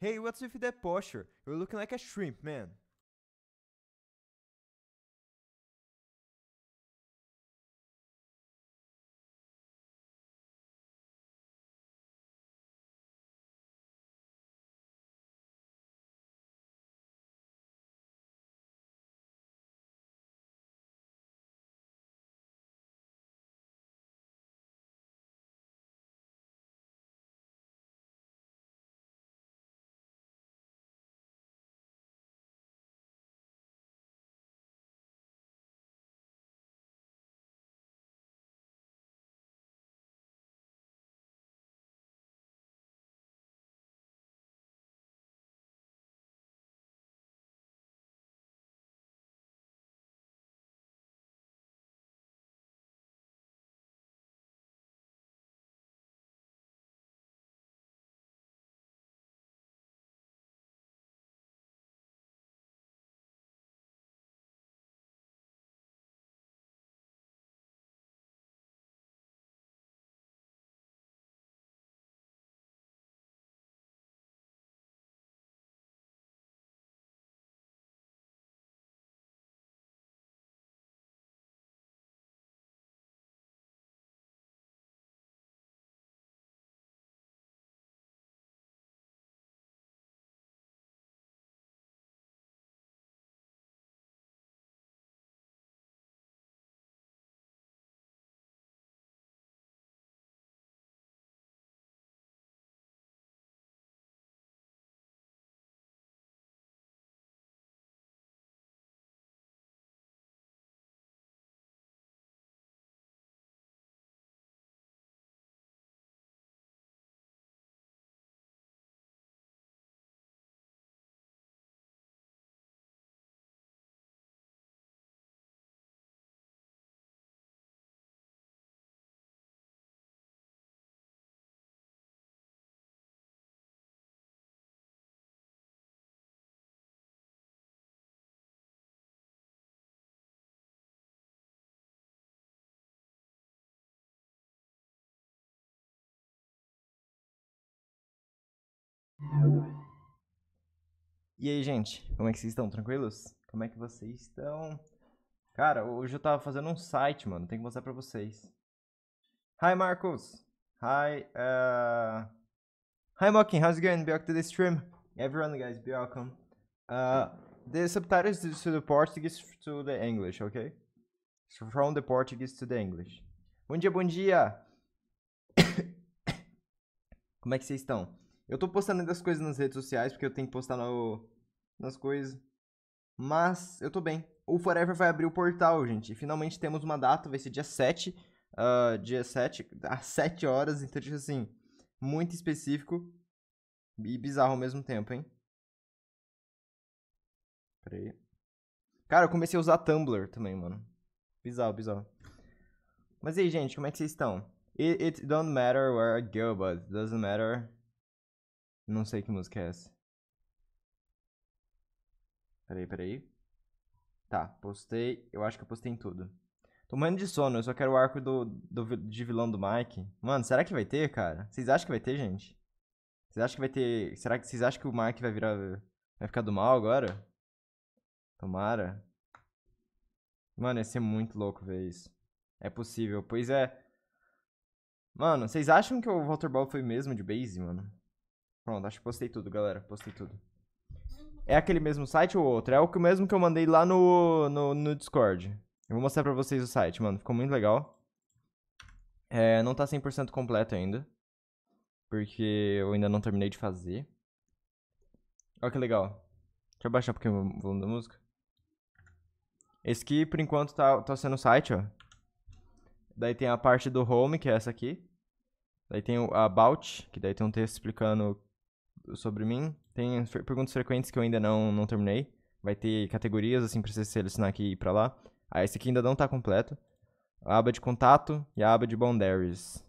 Hey, what's with that posture? You're looking like a shrimp, man. E aí, gente, como é que vocês estão? Tranquilos? Como é que vocês estão? Cara, hoje eu tava fazendo um site, mano, tem que mostrar pra vocês. Hi, Marcos! Hi, uh... Hi, Mocking, how's it going? Welcome to the stream. Everyone, guys, welcome. Uh, the subtitles to the Portuguese to the English, okay? From the Portuguese to the English. Bom dia, bom dia! Como é que vocês estão? Eu tô postando ainda as coisas nas redes sociais, porque eu tenho que postar no, nas coisas. Mas eu tô bem. O Forever vai abrir o portal, gente. E finalmente temos uma data, vai ser dia 7. Uh, ah, dia 7, às 7 horas. Então, tipo assim, muito específico e bizarro ao mesmo tempo, hein? Pera aí. Cara, eu comecei a usar Tumblr também, mano. Bizarro, bizarro. Mas e aí, gente, como é que vocês estão? It, it don't matter where I go, but it doesn't matter não sei que música é essa. Peraí, peraí. Tá, postei. Eu acho que eu postei em tudo. Tô morrendo de sono, eu só quero o arco do, do, de vilão do Mike. Mano, será que vai ter, cara? Vocês acham que vai ter, gente? Vocês acham que vai ter. Será que vocês acham que o Mike vai virar. Vai ficar do mal agora? Tomara. Mano, ia ser muito louco ver isso. É possível, pois é. Mano, vocês acham que o Walter Ball foi mesmo de base, mano? Pronto, acho que postei tudo, galera. Postei tudo. É aquele mesmo site ou outro? É o mesmo que eu mandei lá no, no, no Discord. Eu vou mostrar pra vocês o site, mano. Ficou muito legal. É, não tá 100% completo ainda. Porque eu ainda não terminei de fazer. Olha que legal. Deixa eu baixar um pouquinho o volume da música. Esse aqui, por enquanto, tá, tá sendo o site, ó. Daí tem a parte do home, que é essa aqui. Daí tem o about, que daí tem um texto explicando sobre mim. Tem perguntas frequentes que eu ainda não, não terminei. Vai ter categorias, assim, pra você selecionar aqui e pra lá. Ah, esse aqui ainda não tá completo. A aba de contato e a aba de boundaries.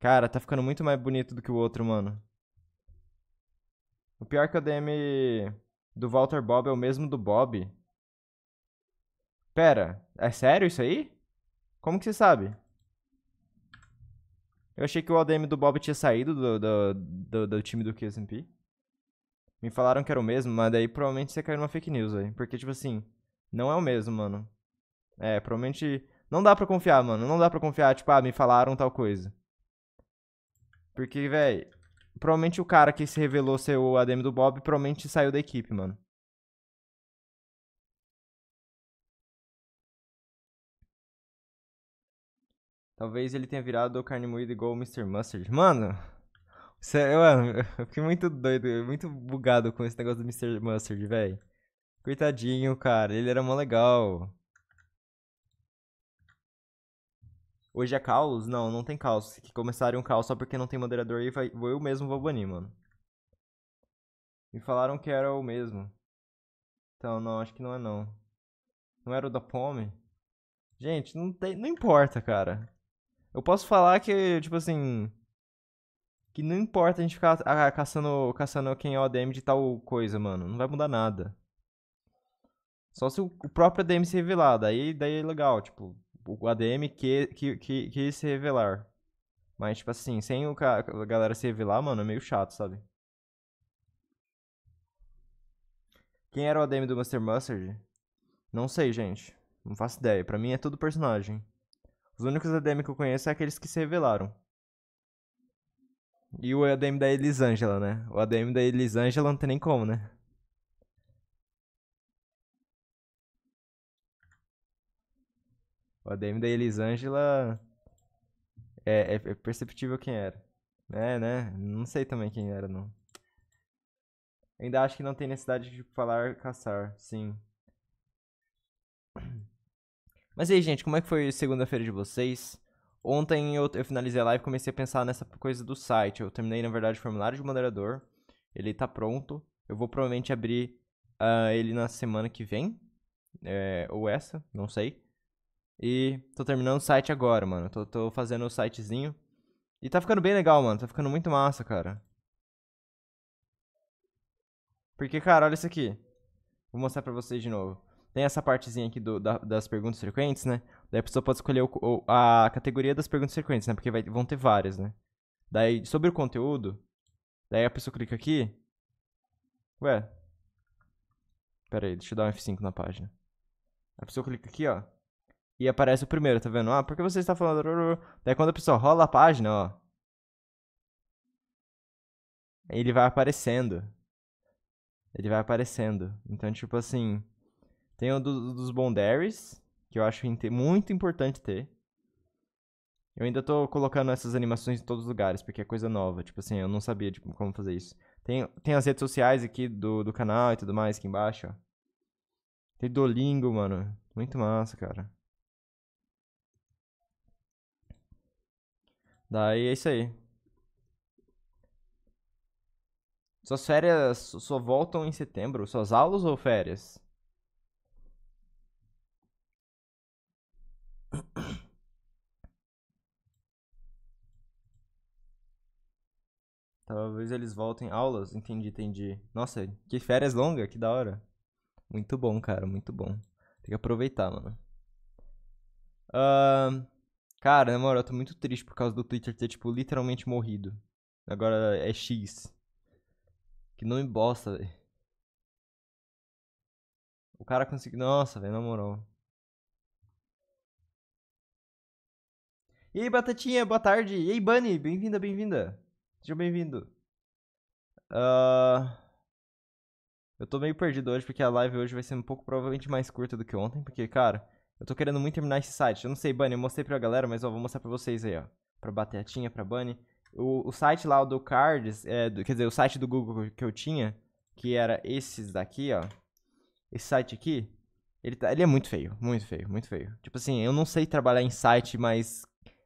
Cara, tá ficando muito mais bonito do que o outro, mano. O pior é que o DM do Walter Bob é o mesmo do Bob. Pera, é sério isso aí? Como que você sabe? Eu achei que o ADM do Bob tinha saído do, do, do, do time do QSMP. Me falaram que era o mesmo, mas daí provavelmente você caiu numa fake news aí. Porque, tipo assim, não é o mesmo, mano. É, provavelmente. Não dá pra confiar, mano. Não dá pra confiar, tipo, ah, me falaram tal coisa. Porque, velho, provavelmente o cara que se revelou ser o ADM do Bob provavelmente saiu da equipe, mano. Talvez ele tenha virado carne moída igual o Mr. Mustard. Mano, eu, é, mano, eu fiquei muito doido, muito bugado com esse negócio do Mr. Mustard, velho. Coitadinho, cara, ele era mó legal. Hoje é caos? Não, não tem caos. Que começarem um caos só porque não tem moderador e vai, eu mesmo vou banir, mano. Me falaram que era o mesmo. Então, não, acho que não é não. Não era o da Pome? Gente, não, tem, não importa, cara. Eu posso falar que, tipo assim. Que não importa a gente ficar ah, caçando, caçando quem é o ADM de tal coisa, mano. Não vai mudar nada. Só se o, próprio ADM se revelar. Daí, daí é legal, tipo, o ADM que, que, que, que se revelar. Mas, tipo assim, sem o a galera se revelar, mano, é meio chato, sabe? Quem era o ADM do Master Mustard? Não sei, gente. Não faço ideia. Pra mim é todo personagem. Os únicos ADM que eu conheço é aqueles que se revelaram. E o ADM da Elisângela, né? O ADM da Elisângela não tem nem como, né? O ADM da Elisângela é, é, é, perceptível quem era. É, né? Não sei também quem era, não. Ainda acho que não tem necessidade de falar caçar, sim. Mas aí, gente, como é que foi segunda-feira de vocês? Ontem eu, eu, finalizei a live e comecei a pensar nessa coisa do site. Eu terminei, na verdade, o formulário de moderador. Ele tá pronto. Eu vou provavelmente abrir uh, ele na semana que vem. É, ou essa, não sei. E tô terminando o site agora, mano. Tô, tô fazendo o sitezinho. E tá ficando bem legal, mano. Tá ficando muito massa, cara. Porque, cara, olha isso aqui. Vou mostrar pra vocês de novo tem essa partezinha aqui do, da, das perguntas frequentes, né? Daí a pessoa pode escolher o, o, a categoria das perguntas frequentes, né? Porque vai, vão ter várias, né? Daí, sobre o conteúdo, daí a pessoa clica aqui. Ué. Pera aí, deixa eu dar um F5 na página. A pessoa clica aqui, ó. E aparece o primeiro, tá vendo? Ah, por que você está falando... Daí quando a pessoa rola a página, ó. Ele vai aparecendo. Ele vai aparecendo. Então, tipo assim... Tem o do, dos Bondaries, que eu acho muito importante ter. Eu ainda tô colocando essas animações em todos os lugares, porque é coisa nova. Tipo assim, eu não sabia tipo, como fazer isso. Tem, tem as redes sociais aqui do, do canal e tudo mais aqui embaixo, ó. Tem Dolingo, mano. Muito massa, cara. Daí é isso aí. Suas férias só voltam em setembro? Suas aulas ou férias? Talvez eles voltem aulas. Entendi, entendi. Nossa, que férias longa, que da hora. Muito bom, cara, muito bom. Tem que aproveitar, mano. Uh, cara, na moral, eu tô muito triste por causa do Twitter ter, tipo, literalmente morrido. Agora é X. Que não bosta, velho. O cara conseguiu. Nossa, velho, na moral. E aí, Batatinha, boa tarde. E aí, Bunny, bem-vinda, bem-vinda. Seja bem-vindo. Uh... Eu tô meio perdido hoje, porque a live hoje vai ser um pouco provavelmente mais curta do que ontem, porque, cara, eu tô querendo muito terminar esse site. Eu não sei, Bunny, eu mostrei pra galera, mas ó, vou mostrar pra vocês aí, ó. Pra Batetinha, pra Bunny. O, o site lá, o do Cards, é, do, quer dizer, o site do Google que eu tinha, que era esses daqui, ó. Esse site aqui, ele, tá, ele é muito feio, muito feio, muito feio. Tipo assim, eu não sei trabalhar em site mais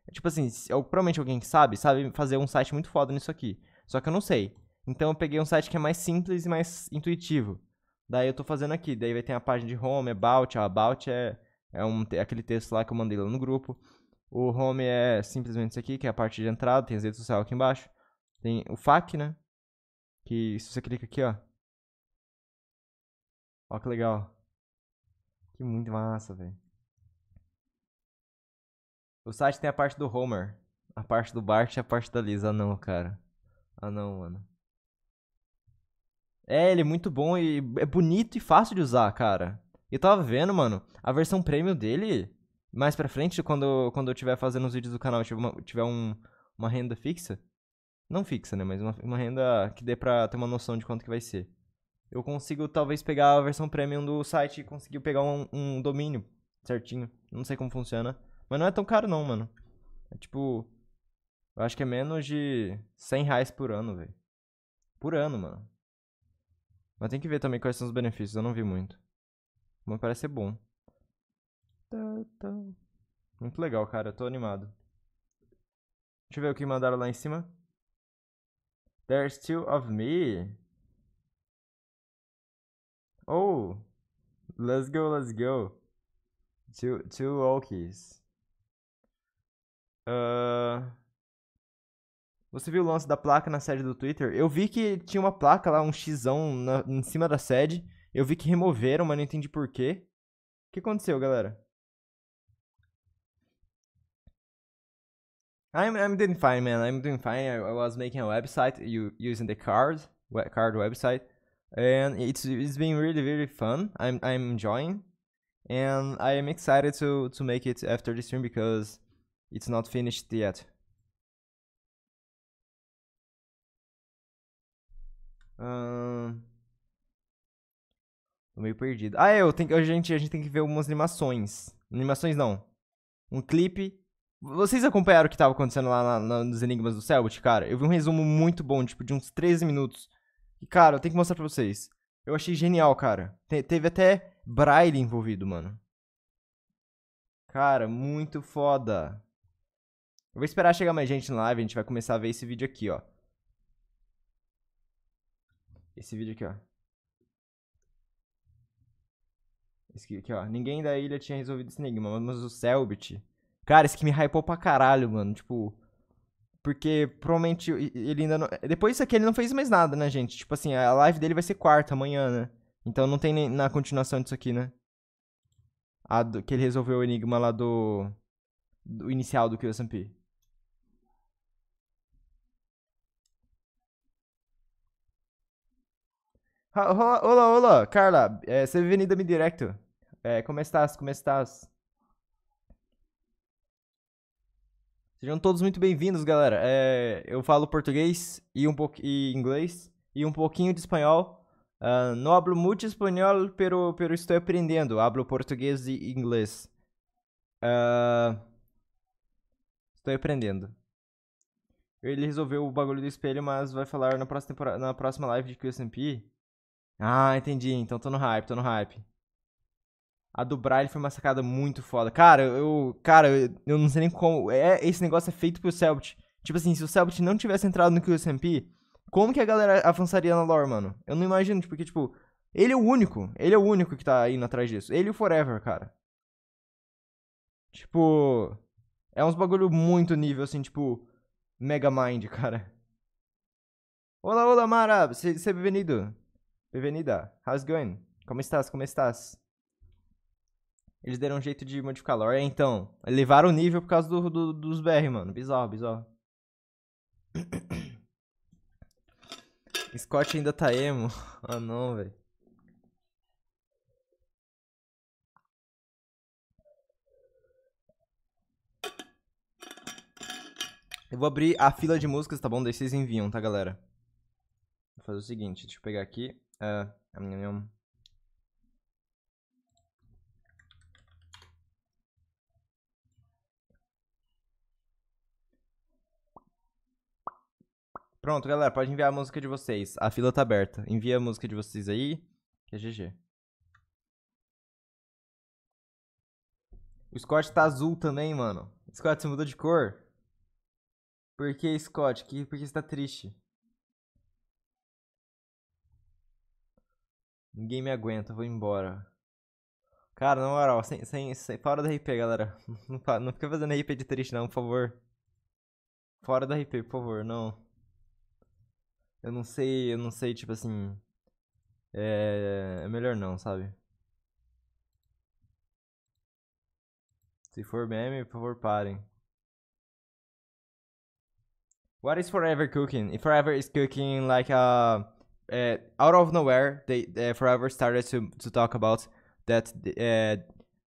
é tipo assim, eu, provavelmente alguém que sabe, sabe fazer um site muito foda nisso aqui. Só que eu não sei. Então eu peguei um site que é mais simples e mais intuitivo. Daí eu tô fazendo aqui. Daí vai ter a página de home, about. A about é, é, um, é aquele texto lá que eu mandei lá no grupo. O home é simplesmente isso aqui, que é a parte de entrada. Tem as redes sociais aqui embaixo. Tem o FAQ, né? Que se você clica aqui, ó. Ó que legal. Que muito massa, velho. O site tem a parte do Homer, a parte do Bart e a parte da Lisa. Ah, não, cara. Ah, não, mano. É, ele é muito bom e é bonito e fácil de usar, cara. E tava vendo, mano, a versão premium dele, mais pra frente, quando, quando eu tiver fazendo os vídeos do canal, tiver, uma, tiver um, uma renda fixa. Não fixa, né? Mas uma, uma renda que dê pra ter uma noção de quanto que vai ser. Eu consigo talvez pegar a versão premium do site e conseguir pegar um, um domínio certinho. Não sei como funciona. Mas não é tão caro não, mano. É tipo. Eu acho que é menos de 100 reais por ano, velho. Por ano, mano. Mas tem que ver também quais são os benefícios, eu não vi muito. Mas parece ser bom. Tá, tá. Muito legal, cara. Eu tô animado. Deixa eu ver o que mandaram lá em cima. There's still of me. Oh! Let's go, let's go. Two, two Okies. Uh... Você viu o lance da placa na sede do Twitter? Eu vi que tinha uma placa lá, um xão em cima da sede. Eu vi que removeram, mas não entendi porquê. O que aconteceu, galera? I'm, I'm doing fine, man. I'm doing fine. I, I was making a website you, using the card, card website. And it's, it's been really, really fun. I'm, I'm enjoying. And I am excited to, to make it after the stream because It's not finished yet. Hum... Tô meio perdido. Ah, é, eu tenho, a, gente, a gente tem que ver algumas animações. Animações não. Um clipe. Vocês acompanharam o que tava acontecendo lá na, na, nos Enigmas do Selbit, cara? Eu vi um resumo muito bom, tipo, de uns 13 minutos. E, cara, eu tenho que mostrar pra vocês. Eu achei genial, cara. Te, teve até Braille envolvido, mano. Cara, muito foda. Eu vou esperar chegar mais gente na live, a gente vai começar a ver esse vídeo aqui, ó. Esse vídeo aqui, ó. Esse aqui, ó. Ninguém da ilha tinha resolvido esse enigma, mas o Selbit... Cara, esse que me hypou pra caralho, mano. Tipo... Porque provavelmente ele ainda não... Depois disso aqui ele não fez mais nada, né, gente? Tipo assim, a live dele vai ser quarta, amanhã, né? Então não tem nem na continuação disso aqui, né? Do... Que ele resolveu o enigma lá do... Do inicial do QSMP. Olá, olá, olá, Carla, é, bem-vinda me directo. É, como estás? Como estás? Sejam todos muito bem-vindos, galera. É, eu falo português e um pouco e inglês e um pouquinho de espanhol. Uh, não hablo muito espanhol, pero, pero estou aprendendo. Hablo português e inglês. Uh, estou aprendendo. Ele resolveu o bagulho do espelho, mas vai falar na próxima, na próxima live de QSMP ah, entendi. Então tô no hype, tô no hype. A do Braille foi uma sacada muito foda. Cara, eu. Cara, eu não sei nem como. É, esse negócio é feito pro Selbit. Tipo assim, se o Selbit não tivesse entrado no QSMP, como que a galera avançaria na lore, mano? Eu não imagino, tipo, porque, tipo, ele é o único. Ele é o único que tá indo atrás disso. Ele e o Forever, cara. Tipo. É uns bagulho muito nível, assim, tipo. Mega Mind, cara. Olá, olá, Mara! Seja é bem-vindo. Bienvenida. How's going? Como estás? Como estás? Eles deram um jeito de modificar lore. É, então, elevaram o nível por causa do, do, dos BR, mano. Bizarro, bizarro. Scott ainda tá emo. Ah, oh, não, velho. Eu vou abrir a fila de músicas, tá bom? Daí vocês enviam, tá, galera? Vou fazer o seguinte, deixa eu pegar aqui. Uh, nham, nham. Pronto, galera, pode enviar a música de vocês. A fila tá aberta. Envia a música de vocês aí, que é GG. O Scott tá azul também, mano. Scott, você mudou de cor? Por que, Scott? por que você tá triste? Ninguém me aguenta, vou embora. Cara, na moral, sem, sem, sem, fora da RP, galera. Não, não fica fazendo RP de triste, não, por favor. Fora da RP, por favor, não. Eu não sei, eu não sei, tipo assim. É, é melhor não, sabe? Se for meme, por favor, parem. What is forever cooking? If forever is cooking like a uh, out of nowhere, they, they uh, forever started to, to talk about that uh,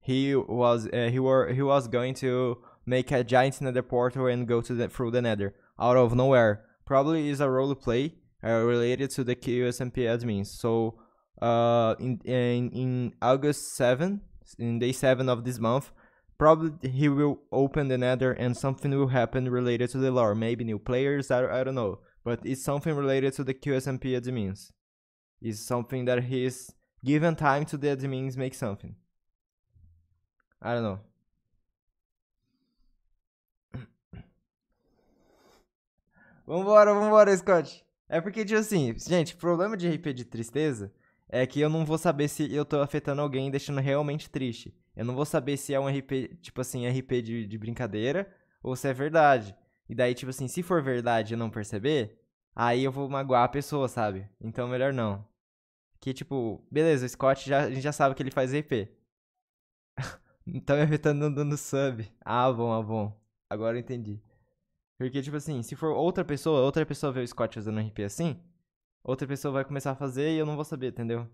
he was uh, he were he was going to make a giant nether portal and go to the, through the nether out of nowhere. Probably is a role play uh, related to the QSMP admins. So uh, in, in in August seven, in day seven of this month, probably he will open the nether and something will happen related to the lore maybe new players i, I don't know but it's something related to the QSMP admins. It's something that he's given time to the admins make something. I don't know. Vambora, vambora, Scott. É porque, tipo assim, gente, o problema de RP de tristeza é que eu não vou saber se eu tô afetando alguém deixando realmente triste. Eu não vou saber se é um RP, tipo assim, RP de, de brincadeira ou se é verdade. E daí, tipo assim, se for verdade e não perceber, aí eu vou magoar a pessoa, sabe? Então melhor não. Que tipo, beleza, o Scott já, a gente já sabe que ele faz EP. então me afetando dando sub. Ah, bom, ah, bom. Agora eu entendi. Porque, tipo assim, se for outra pessoa, outra pessoa ver o Scott fazendo RP assim, outra pessoa vai começar a fazer e eu não vou saber, entendeu?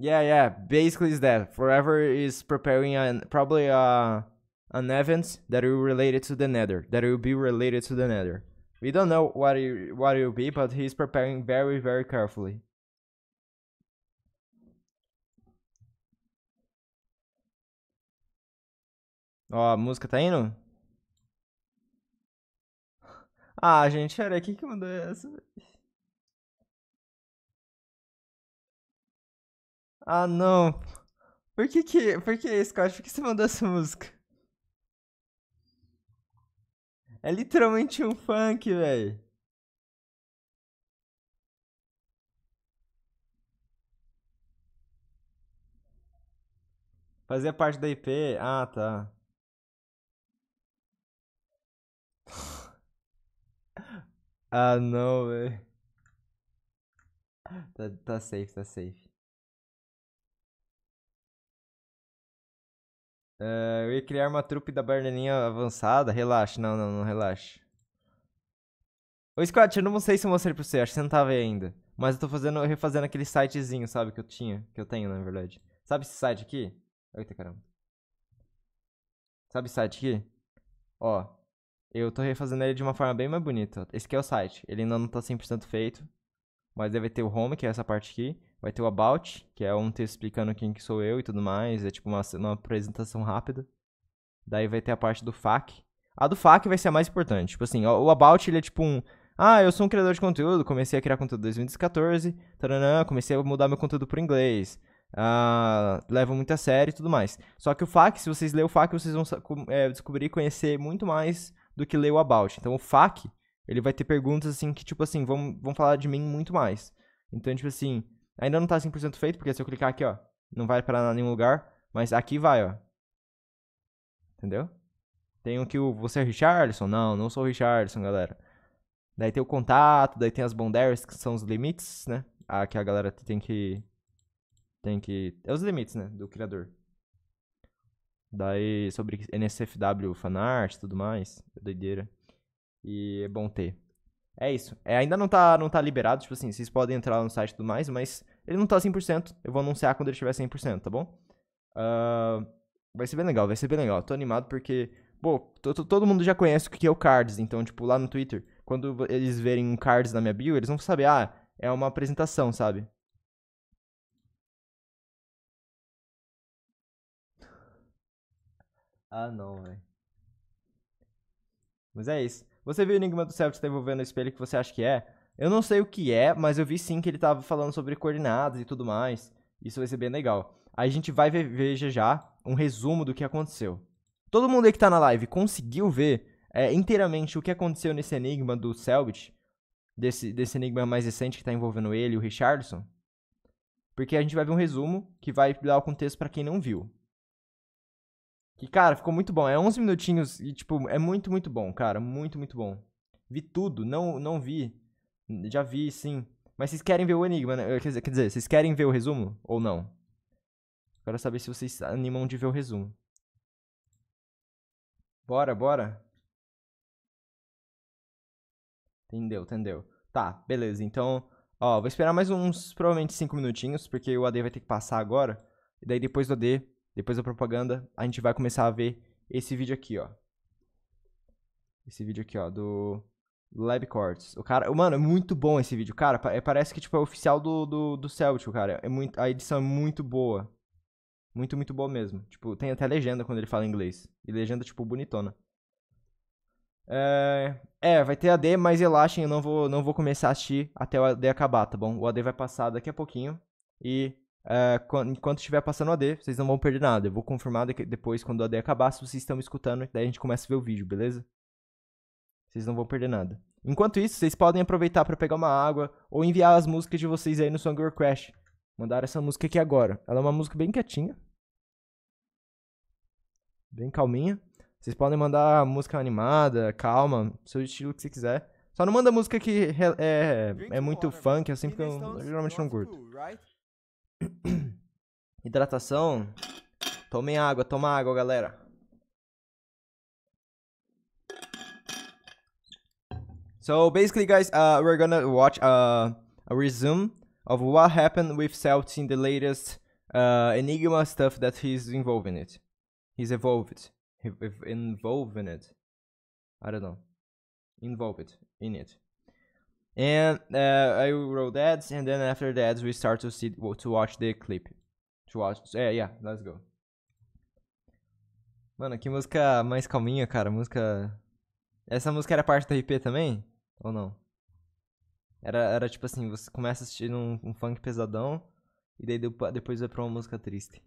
Yeah, yeah. Basically is that. Forever is preparing a, probably a an event that will related to the nether that will be related to the nether we don't know what it, what it will be but he's preparing very very carefully ó a música tá indo ah gente era aqui que mandou essa ah não por que que por que Scott por que você mandou essa música é literalmente um funk, velho. Fazia parte da IP. Ah, tá. ah, não, velho. Tá, tá safe, tá safe. Uh, eu ia criar uma trupe da Bernelinha avançada. Relaxa, não, não, não, relaxa. Ô, Squat, eu não sei se eu mostrei pra você, acho que você não tava aí ainda. Mas eu tô fazendo, refazendo aquele sitezinho, sabe, que eu tinha, que eu tenho, na verdade. Sabe esse site aqui? Eita, caramba. Sabe esse site aqui? Ó, eu tô refazendo ele de uma forma bem mais bonita. Esse aqui é o site, ele ainda não tá 100% feito. Mas deve ter o home, que é essa parte aqui. Vai ter o About, que é um texto explicando quem que sou eu e tudo mais. É tipo uma, uma apresentação rápida. Daí vai ter a parte do FAQ. A do FAQ vai ser a mais importante. Tipo assim, o About ele é tipo um. Ah, eu sou um criador de conteúdo, comecei a criar conteúdo em 2014, taranã, comecei a mudar meu conteúdo para inglês. ah levo muito a sério e tudo mais. Só que o FAQ, se vocês lerem o FAQ, vocês vão é, descobrir e conhecer muito mais do que ler o About. Então o FAQ, ele vai ter perguntas assim que, tipo assim, vão, vão falar de mim muito mais. Então, tipo assim, Ainda não tá 100% feito, porque se eu clicar aqui, ó, não vai para nenhum lugar, mas aqui vai, ó. Entendeu? Tem o que o você é Richardson? Não, não sou o Richardson, galera. Daí tem o contato, daí tem as boundaries, que são os limites, né? Ah, que a galera tem que tem que é os limites, né, do criador. Daí sobre NSFW, fanart, tudo mais, é doideira. E é bom ter. É isso. É, ainda não tá, não tá liberado, tipo assim, vocês podem entrar no site e tudo mais, mas ele não tá 100%. Eu vou anunciar quando ele estiver 100%, tá bom? Uh, vai ser bem legal, vai ser bem legal. Tô animado porque, pô, todo mundo já conhece o que é o Cards, então, tipo, lá no Twitter, quando eles verem um Cards na minha bio, eles vão saber, ah, é uma apresentação, sabe? Ah, não, velho. Mas é isso. Você viu o Enigma do Selbit que está envolvendo o espelho que você acha que é? Eu não sei o que é, mas eu vi sim que ele estava falando sobre coordenadas e tudo mais. Isso vai ser bem legal. Aí a gente vai ver, ver já, já um resumo do que aconteceu. Todo mundo aí que está na live conseguiu ver é, inteiramente o que aconteceu nesse enigma do Selbit? Desse, desse enigma mais recente que está envolvendo ele e o Richardson? Porque a gente vai ver um resumo que vai dar o contexto para quem não viu. Que, cara, ficou muito bom. É 11 minutinhos e, tipo, é muito, muito bom, cara. Muito, muito bom. Vi tudo. Não, não vi. Já vi, sim. Mas vocês querem ver o Enigma, né? Quer dizer, quer dizer vocês querem ver o resumo ou não? Quero saber se vocês animam de ver o resumo. Bora, bora. Entendeu, entendeu. Tá, beleza. Então, ó, vou esperar mais uns, provavelmente, 5 minutinhos, porque o AD vai ter que passar agora. E daí, depois do AD, depois da propaganda, a gente vai começar a ver esse vídeo aqui, ó. Esse vídeo aqui, ó, do Lab Courts. O cara, mano, é muito bom esse vídeo, cara. É, parece que tipo é oficial do do, do Celtic, cara. É muito, a edição é muito boa. Muito, muito boa mesmo. Tipo, tem até legenda quando ele fala inglês. E legenda, tipo, bonitona. É, é vai ter AD, mas relaxem, eu não vou, não vou começar a assistir até o AD acabar, tá bom? O AD vai passar daqui a pouquinho. E Uh, enquanto estiver passando o AD, vocês não vão perder nada. Eu vou confirmar depois quando o AD acabar se vocês estão me escutando. Daí a gente começa a ver o vídeo, beleza? Vocês não vão perder nada. Enquanto isso, vocês podem aproveitar para pegar uma água ou enviar as músicas de vocês aí no Song Your Crash. Mandaram essa música aqui agora. Ela é uma música bem quietinha. Bem calminha. Vocês podem mandar música animada, calma, seu estilo que você quiser. Só não manda música que é, é, é muito funk, assim, porque eu geralmente não curto. Hidratação. Tomem água, toma água, galera. So basically, guys, uh, we're gonna watch uh, a resume of what happened with South in the latest uh, Enigma stuff that he's involved in it. He's evolved. He, involved in it. I don't know. Involved in it. and uh, I wrote ads, and then after the ads, we start to see to watch the clip. To watch, yeah, yeah, let's go. Mano, que música mais calminha, cara. Música. Essa música era parte da RP também? Ou não? Era, era tipo assim: você começa assistindo um, um funk pesadão, e daí depois vai pra uma música triste.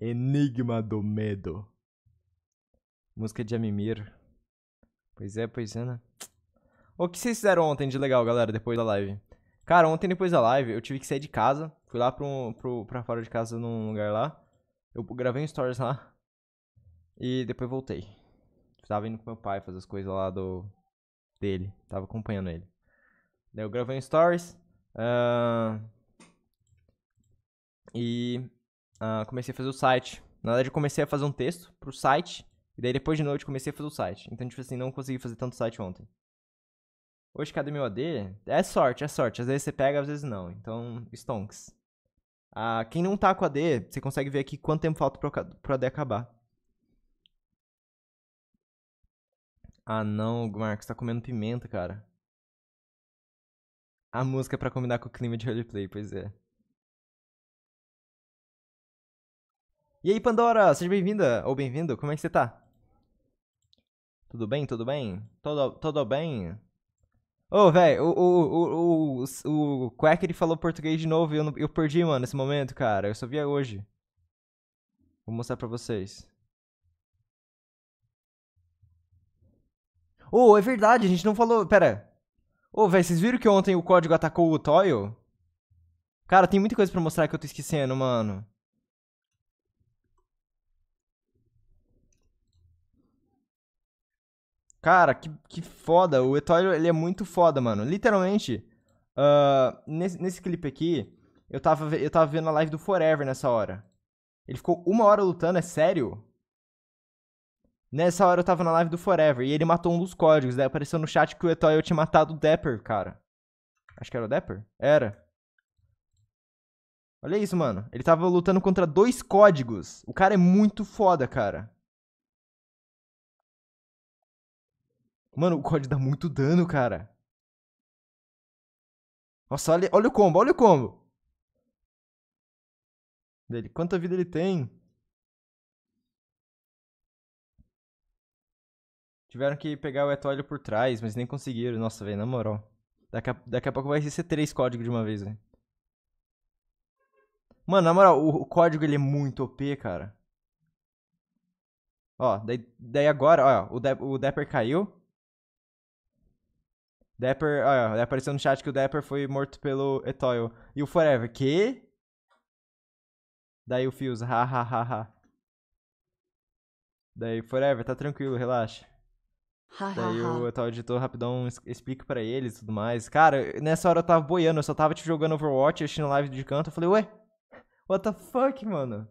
Enigma do Medo. Música de Amimir. Pois é, pois é, né? O que vocês fizeram ontem de legal, galera, depois da live? Cara, ontem depois da live eu tive que sair de casa. Fui lá pro, pro, pra fora de casa num lugar lá. Eu gravei um stories lá. E depois voltei. Tava indo com meu pai fazer as coisas lá do. dele. Tava acompanhando ele. Daí eu gravei um stories. Uh, e uh, comecei a fazer o site. Na verdade, eu comecei a fazer um texto pro site. E daí depois de noite comecei a fazer o site. Então, tipo assim, não consegui fazer tanto site ontem. Hoje cadê meu AD? É sorte, é sorte. Às vezes você pega, às vezes não. Então, stonks. Ah, quem não tá com AD, você consegue ver aqui quanto tempo falta pro, AD acabar. Ah não, Marcos, tá comendo pimenta, cara. A música é pra combinar com o clima de roleplay, pois é. E aí, Pandora, seja bem-vinda ou bem-vindo, como é que você tá? Tudo bem, tudo bem? Todo, tudo bem? Ô, velho, o, o, o, o, o Quack ele falou português de novo e eu, eu perdi, mano, esse momento, cara. Eu só via hoje. Vou mostrar pra vocês. Ô, oh, é verdade, a gente não falou. Pera. Ô, oh, velho, vocês viram que ontem o código atacou o Toil? Cara, tem muita coisa pra mostrar que eu tô esquecendo, mano. Cara, que, que foda. O Etoile, ele é muito foda, mano. Literalmente, uh, nesse, nesse clipe aqui, eu tava, eu tava vendo a live do Forever nessa hora. Ele ficou uma hora lutando, é sério? Nessa hora eu tava na live do Forever e ele matou um dos códigos. Daí apareceu no chat que o Etoile tinha matado o Depper, cara. Acho que era o Depper? Era. Olha isso, mano. Ele tava lutando contra dois códigos. O cara é muito foda, cara. Mano, o COD dá muito dano, cara. Nossa, olha, olha o combo, olha o combo. Dele. Quanta vida ele tem? Tiveram que pegar o Etoile por trás, mas nem conseguiram. Nossa, velho, na moral. Daqui a, daqui a pouco vai ser três códigos de uma vez, velho. Mano, na moral, o, o, código ele é muito OP, cara. Ó, daí, daí agora, ó, o, De o Depper caiu. Dapper, olha, apareceu no chat que o Dapper foi morto pelo Etoil. E o Forever, que? Daí o Fios, ha, ha, ha, ha. Daí, Forever, tá tranquilo, relaxa. Daí o Etoil editor rapidão explica para eles e tudo mais. Cara, nessa hora eu tava boiando, eu só tava tipo, jogando Overwatch, assistindo live de canto. Eu falei, ué, what the fuck, mano?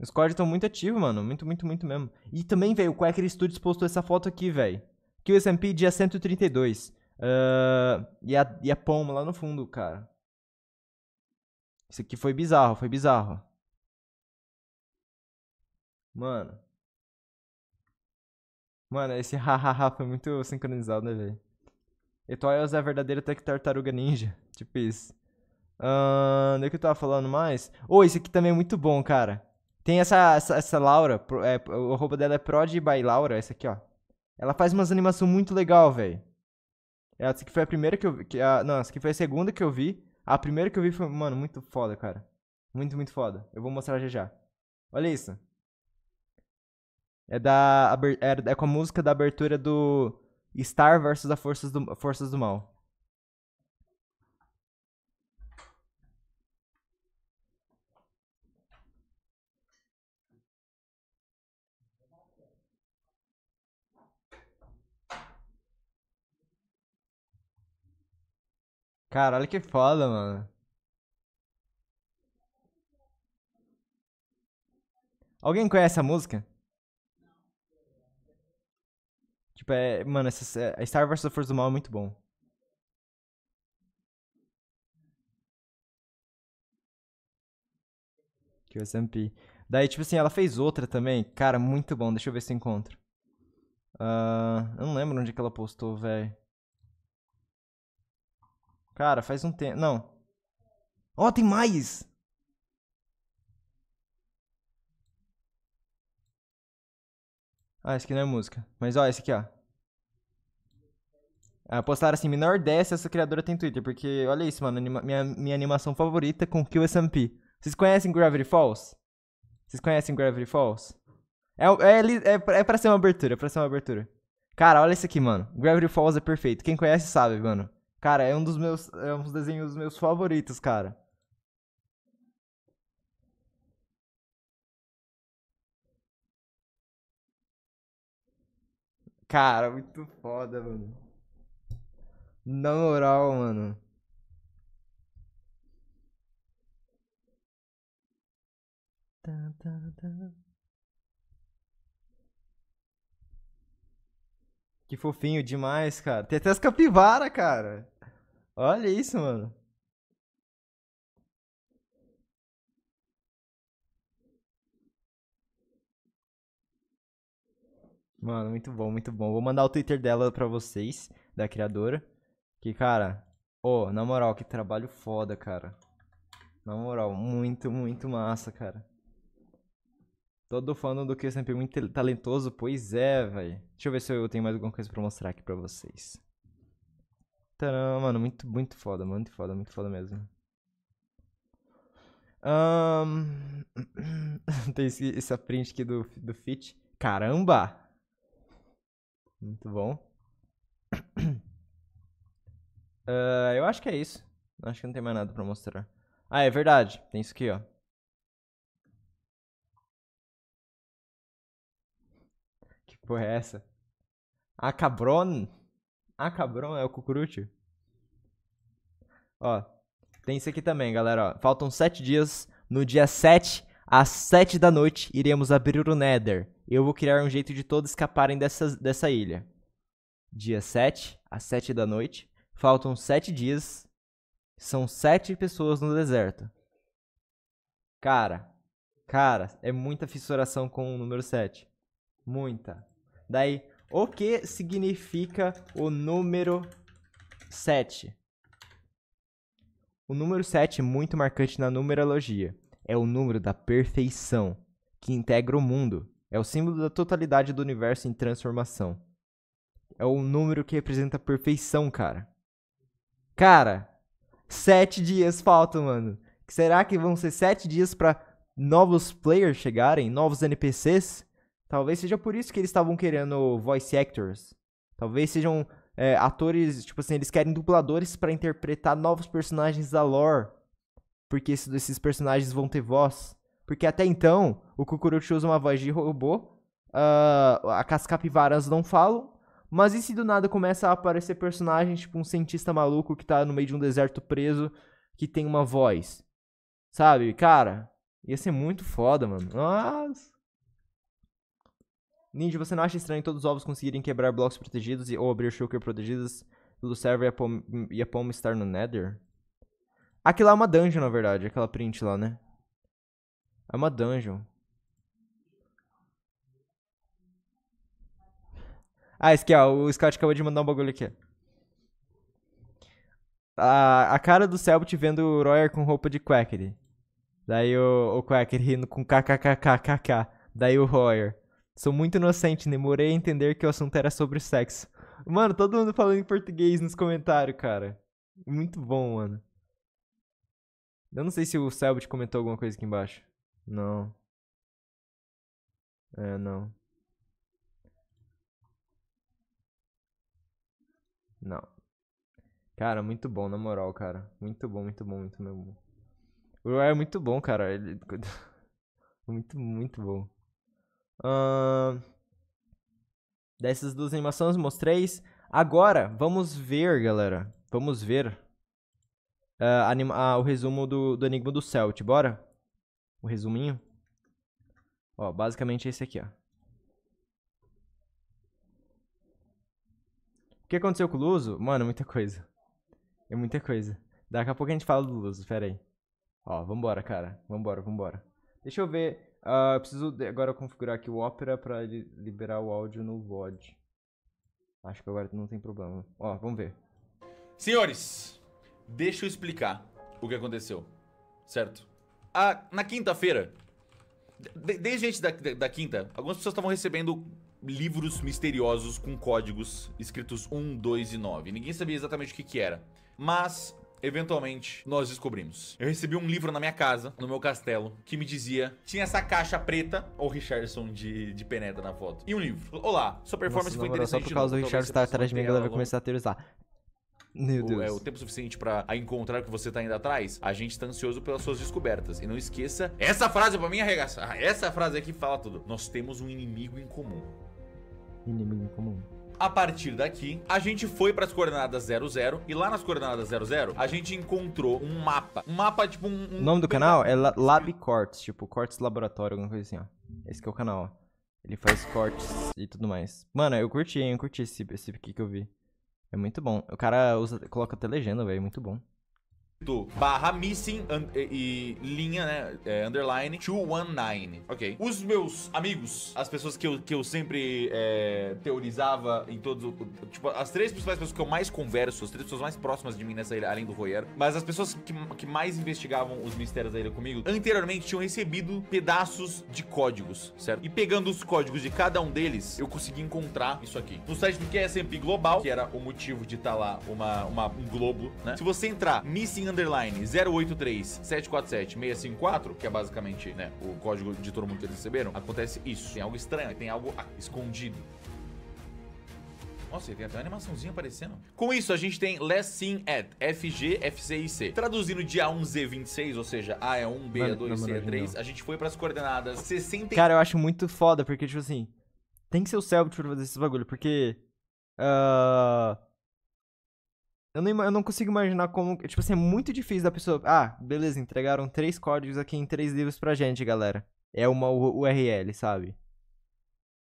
Os códigos estão muito ativos, mano. Muito, muito, muito mesmo. E também, velho, o Quaker Studios postou essa foto aqui, velho que o S&P dia 132. Uh, ah, e, a, e a Pomo lá no fundo, cara. Isso aqui foi bizarro, foi bizarro. Mano. Mano, esse hahaha foi muito sincronizado, né, velho? Etoiles é a verdadeira tartaruga ninja. Tipo isso. Uh, ah, onde é que eu tava falando mais? Oh, esse aqui também é muito bom, cara. Tem essa, essa, essa Laura, é, o arroba dela é prod by Laura, essa aqui, ó. Ela faz umas animações muito legal, velho. É, essa aqui foi a primeira que eu vi. Que a, não, essa aqui foi a segunda que eu vi. A primeira que eu vi foi, mano, muito foda, cara. Muito, muito foda. Eu vou mostrar já já. Olha isso. É da é, é com a música da abertura do Star versus as Forças do, Forças do Mal. Caralho, que foda, mano. Alguém conhece a música? Tipo, é. Mano, essa, é, Star vs. Força do Mal é muito bom. Que o SMP. Daí, tipo assim, ela fez outra também. Cara, muito bom. Deixa eu ver se eu encontro. Uh, eu não lembro onde que ela postou, velho. Cara, faz um tempo. Não. Ó, oh, tem mais! Ah, esse aqui não é música. Mas ó, esse aqui, ó. Ah, postaram assim, menor dessa essa criadora tem Twitter, porque olha isso, mano, anima minha, minha animação favorita com Kill SMP. Vocês conhecem Gravity Falls? Vocês conhecem Gravity Falls? É, é, é, é pra ser uma abertura, é pra ser uma abertura. Cara, olha isso aqui, mano. Gravity Falls é perfeito. Quem conhece sabe, mano. Cara, é um dos meus. É um dos desenhos meus favoritos, cara. Cara, muito foda, mano. Na moral, mano. Tá, tá, tá. Que fofinho demais, cara. Tem até as capivara, cara. Olha isso, mano. Mano, muito bom, muito bom. Vou mandar o Twitter dela pra vocês, da criadora. Que, cara, ô, oh, na moral, que trabalho foda, cara. Na moral, muito, muito massa, cara. Todo fã do que sempre muito talentoso, pois é, velho. Deixa eu ver se eu tenho mais alguma coisa para mostrar aqui para vocês mano, muito, muito foda, muito foda, muito foda mesmo. Um... Tem esse, essa print aqui do, do fit. Caramba! Muito bom. Uh, eu acho que é isso. Acho que não tem mais nada pra mostrar. Ah, é verdade. Tem isso aqui, ó. Que porra é essa? A Cabron? Ah, cabrão, é o cucurute? Ó, tem isso aqui também, galera. Ó. Faltam sete dias. No dia 7, às 7 da noite, iremos abrir o Nether. Eu vou criar um jeito de todos escaparem dessa, dessa ilha. Dia 7, às 7 da noite. Faltam sete dias. São sete pessoas no deserto. Cara, cara, é muita fissuração com o número 7. Muita. Daí, o que significa o número 7? O número 7 é muito marcante na numerologia. É o número da perfeição, que integra o mundo. É o símbolo da totalidade do universo em transformação. É o número que representa a perfeição, cara. Cara, sete dias faltam, mano. Será que vão ser sete dias para novos players chegarem, novos NPCs? Talvez seja por isso que eles estavam querendo voice actors. Talvez sejam é, atores, tipo assim, eles querem dubladores para interpretar novos personagens da lore. Porque esses, esses, personagens vão ter voz. Porque até então, o Kukuruchi usa uma voz de robô. Uh, ah, as não falam. Mas e se do nada começa a aparecer personagens, tipo um cientista maluco que tá no meio de um deserto preso, que tem uma voz? Sabe, cara? Ia ser muito foda, mano. Nossa. Ninja, você não acha estranho todos os ovos conseguirem quebrar blocos protegidos e, ou abrir shulker protegidos do server e a, pom, e a pom estar no nether? Aquilo lá é uma dungeon, na verdade. Aquela print lá, né? É uma dungeon. Ah, esse aqui, ó. O Scott acabou de mandar um bagulho aqui. A, a cara do Selbit vendo o Royer com roupa de Quackery. Daí o, o Quackery rindo com kkkkkk. Daí o Royer. Sou muito inocente, demorei né? a entender que o assunto era sobre sexo. Mano, todo mundo falando em português nos comentários, cara. Muito bom, mano. Eu não sei se o Selbit comentou alguma coisa aqui embaixo. Não. É, não. Não. Cara, muito bom, na moral, cara. Muito bom, muito bom, muito bom. O Uruguai é muito bom, cara. Ele... muito, muito bom. Uh, dessas duas animações, mostrei. Agora, vamos ver, galera. Vamos ver uh, anima, uh, o resumo do, do Enigma do Celt. Bora? O resuminho. Ó, basicamente é esse aqui, ó. O que aconteceu com o Luso? Mano, muita coisa. É muita coisa. Daqui a pouco a gente fala do Luso, pera aí. Ó, vambora, cara. Vambora, vambora. Deixa eu ver. Uh, eu preciso agora configurar aqui o Opera para li liberar o áudio no VOD. Acho que agora não tem problema. Ó, vamos ver. Senhores, deixa eu explicar o que aconteceu, certo? Ah, na quinta-feira, de, desde antes da, da, da quinta, algumas pessoas estavam recebendo livros misteriosos com códigos escritos 1, 2 e 9. Ninguém sabia exatamente o que, que era. Mas eventualmente nós descobrimos. Eu recebi um livro na minha casa, no meu castelo, que me dizia: tinha essa caixa preta, ou Richardson de, de penetra na foto, e um livro. Olá, sua performance Nossa, foi interessante. Só por causa do Richardson estar tá atrás de mim, ela vai começar a teorizar. Meu Deus. O, é o tempo suficiente para encontrar o que você tá indo atrás. A gente tá ansioso pelas suas descobertas. E não esqueça, essa frase é para mim arregaçar. Ah, essa frase aqui fala tudo. Nós temos um inimigo em comum. Inimigo em comum a partir daqui, a gente foi para as coordenadas 00 e lá nas coordenadas 00, a gente encontrou um mapa. Um mapa tipo um, um O nome do canal é La Lab Cortes, tipo Cortes Laboratório, alguma coisa assim, ó. Esse que é o canal, ó. Ele faz cortes e tudo mais. Mano, eu curti, hein? Eu curti esse, esse aqui que eu vi. É muito bom. O cara usa, coloca até legenda, velho. Muito bom barra missing e, e, linha, né? É, underline 219. Ok. Os meus amigos, as pessoas que eu, que eu sempre é, teorizava em todos. Tipo, as três principais pessoas que eu mais converso, as três pessoas mais próximas de mim nessa ilha, além do Royer, mas as pessoas que, que mais investigavam os mistérios da ilha comigo, anteriormente tinham recebido pedaços de códigos, certo? E pegando os códigos de cada um deles, eu consegui encontrar isso aqui. No site do QSMP Global, que era o motivo de estar tá lá uma, uma, um globo, né? Se você entrar missing underline 083 747 654, que é basicamente né, o código de todo mundo que eles receberam, acontece isso. Tem algo estranho, tem algo escondido. Nossa, tem até uma animaçãozinha aparecendo. Com isso, a gente tem Last Seen at FG, FC e C. Traduzindo de A1Z26, ou seja, A é 1, B é 2, C é 3, a gente foi pras coordenadas 60... Cara, eu acho muito foda, porque, tipo assim, tem que ser o Selbit pra fazer esses bagulho, porque... Uh eu não, eu não consigo imaginar como. Tipo assim, é muito difícil da pessoa. Ah, beleza, entregaram três códigos aqui em três livros pra gente, galera. É uma URL, sabe?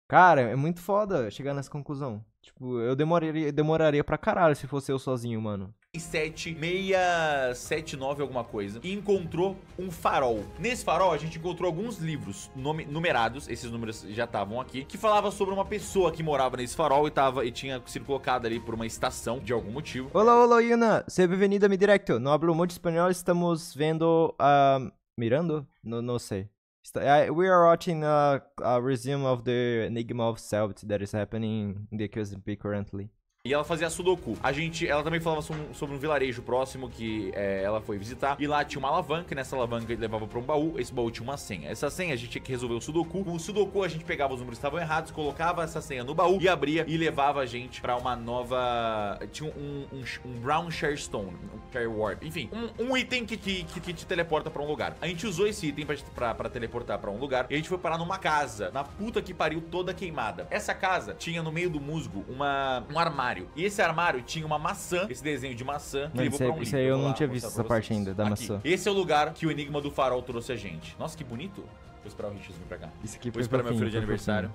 Cara, é muito foda chegar nessa conclusão. Tipo, eu demoraria, demoraria pra caralho se fosse eu sozinho, mano. 679 alguma coisa e encontrou um farol. Nesse farol a gente encontrou alguns livros nome, numerados, esses números já estavam aqui, que falava sobre uma pessoa que morava nesse farol e tava e tinha sido colocada ali por uma estação de algum motivo. Olá, olá, Yuna. Seja bem-vinda me directo. No hablo muito espanhol, estamos vendo uh, mirando, no, não sei. I, ah, we are watching a, a resume of the Enigma of Selbst that is happening in the QSP currently. E ela fazia sudoku. A gente, ela também falava sobre um vilarejo próximo que é, ela foi visitar. E lá tinha uma alavanca, nessa alavanca levava para um baú. Esse baú tinha uma senha. Essa senha a gente tinha que resolver o sudoku. Com o sudoku a gente pegava os números que estavam errados, colocava essa senha no baú e abria e levava a gente para uma nova... Tinha um, um, um Brown Share Stone, um Share Warp, enfim. Um, um item que, que, que, te teleporta para um lugar. A gente usou esse item para teleportar para um lugar e a gente foi parar numa casa. Na puta que pariu, toda queimada. Essa casa tinha no meio do musgo uma, um armário armário. E esse armário tinha uma maçã, esse desenho de maçã, que Mano, levou pra um Isso aí eu não lá, tinha visto essa parte ainda da Aqui. maçã. Esse é o lugar que o Enigma do Farol trouxe a gente. Nossa, que bonito. Vou esperar o Richard vir pra cá. Isso aqui Vou foi esperar meu filho de aniversário.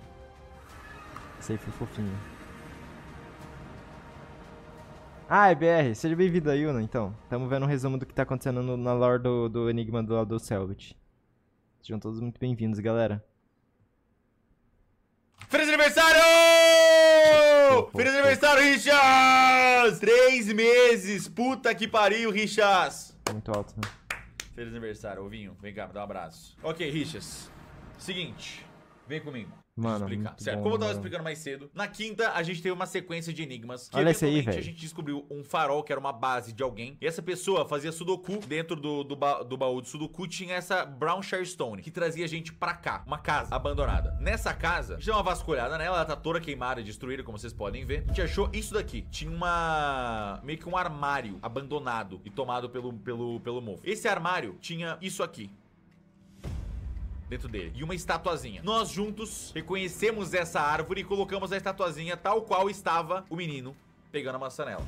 Isso aí foi fofinho. Ah, é BR, seja bem-vindo aí, Yuna, então. Tamo vendo um resumo do que tá acontecendo no, na lore do, do Enigma do, do Selbit. Sejam todos muito bem-vindos, galera. Feliz aniversário! Feliz aniversário, Richas! Três meses! Puta que pariu, Richas! Muito alto, né? Feliz aniversário, ovinho. Vem cá, me dá um abraço. Ok, Richas. Seguinte, vem comigo. Mano, explicar. Certo, bom, como eu tava mano. explicando mais cedo, na quinta a gente teve uma sequência de enigmas que Olha esse aí, velho. a gente descobriu um farol que era uma base de alguém. E essa pessoa fazia sudoku dentro do, do, ba do baú do sudoku tinha essa Brown Stone que trazia a gente pra cá, uma casa abandonada. Nessa casa, a gente deu uma vasculhada nela, ela tá toda queimada, destruída, como vocês podem ver. A gente achou isso daqui. Tinha uma meio que um armário abandonado e tomado pelo pelo pelo mofo. Esse armário tinha isso aqui dentro dele. E uma estatuazinha. Nós juntos reconhecemos essa árvore e colocamos a estatuazinha tal qual estava o menino pegando a maçanela.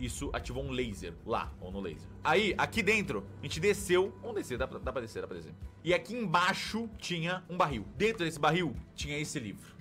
Isso ativou um laser lá, ou no laser. Aí, aqui dentro, a gente desceu. Vamos descer, dá pra, dá pra descer, dá pra descer. E aqui embaixo tinha um barril. Dentro desse barril tinha esse livro.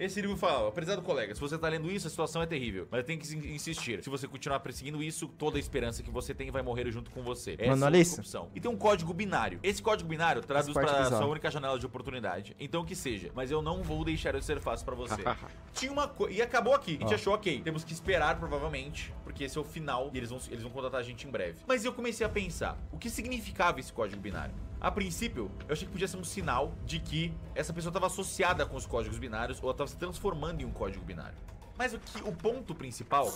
Esse livro falava, do colega, se você tá lendo isso, a situação é terrível, mas tem que insistir. Se você continuar perseguindo isso, toda a esperança que você tem vai morrer junto com você. Essa Mano, olha é a Opção. E tem um código binário. Esse código binário traduz pra sua única janela de oportunidade. Então que seja, mas eu não vou deixar isso ser fácil pra você. Tinha uma coisa, e acabou aqui. A gente oh. achou ok, temos que esperar provavelmente, porque esse é o final e eles vão, eles vão contratar a gente em breve. Mas eu comecei a pensar, o que significava esse código binário? A princípio, eu achei que podia ser um sinal de que essa pessoa estava associada com os códigos binários ou estava se transformando em um código binário. Mas o que o ponto principal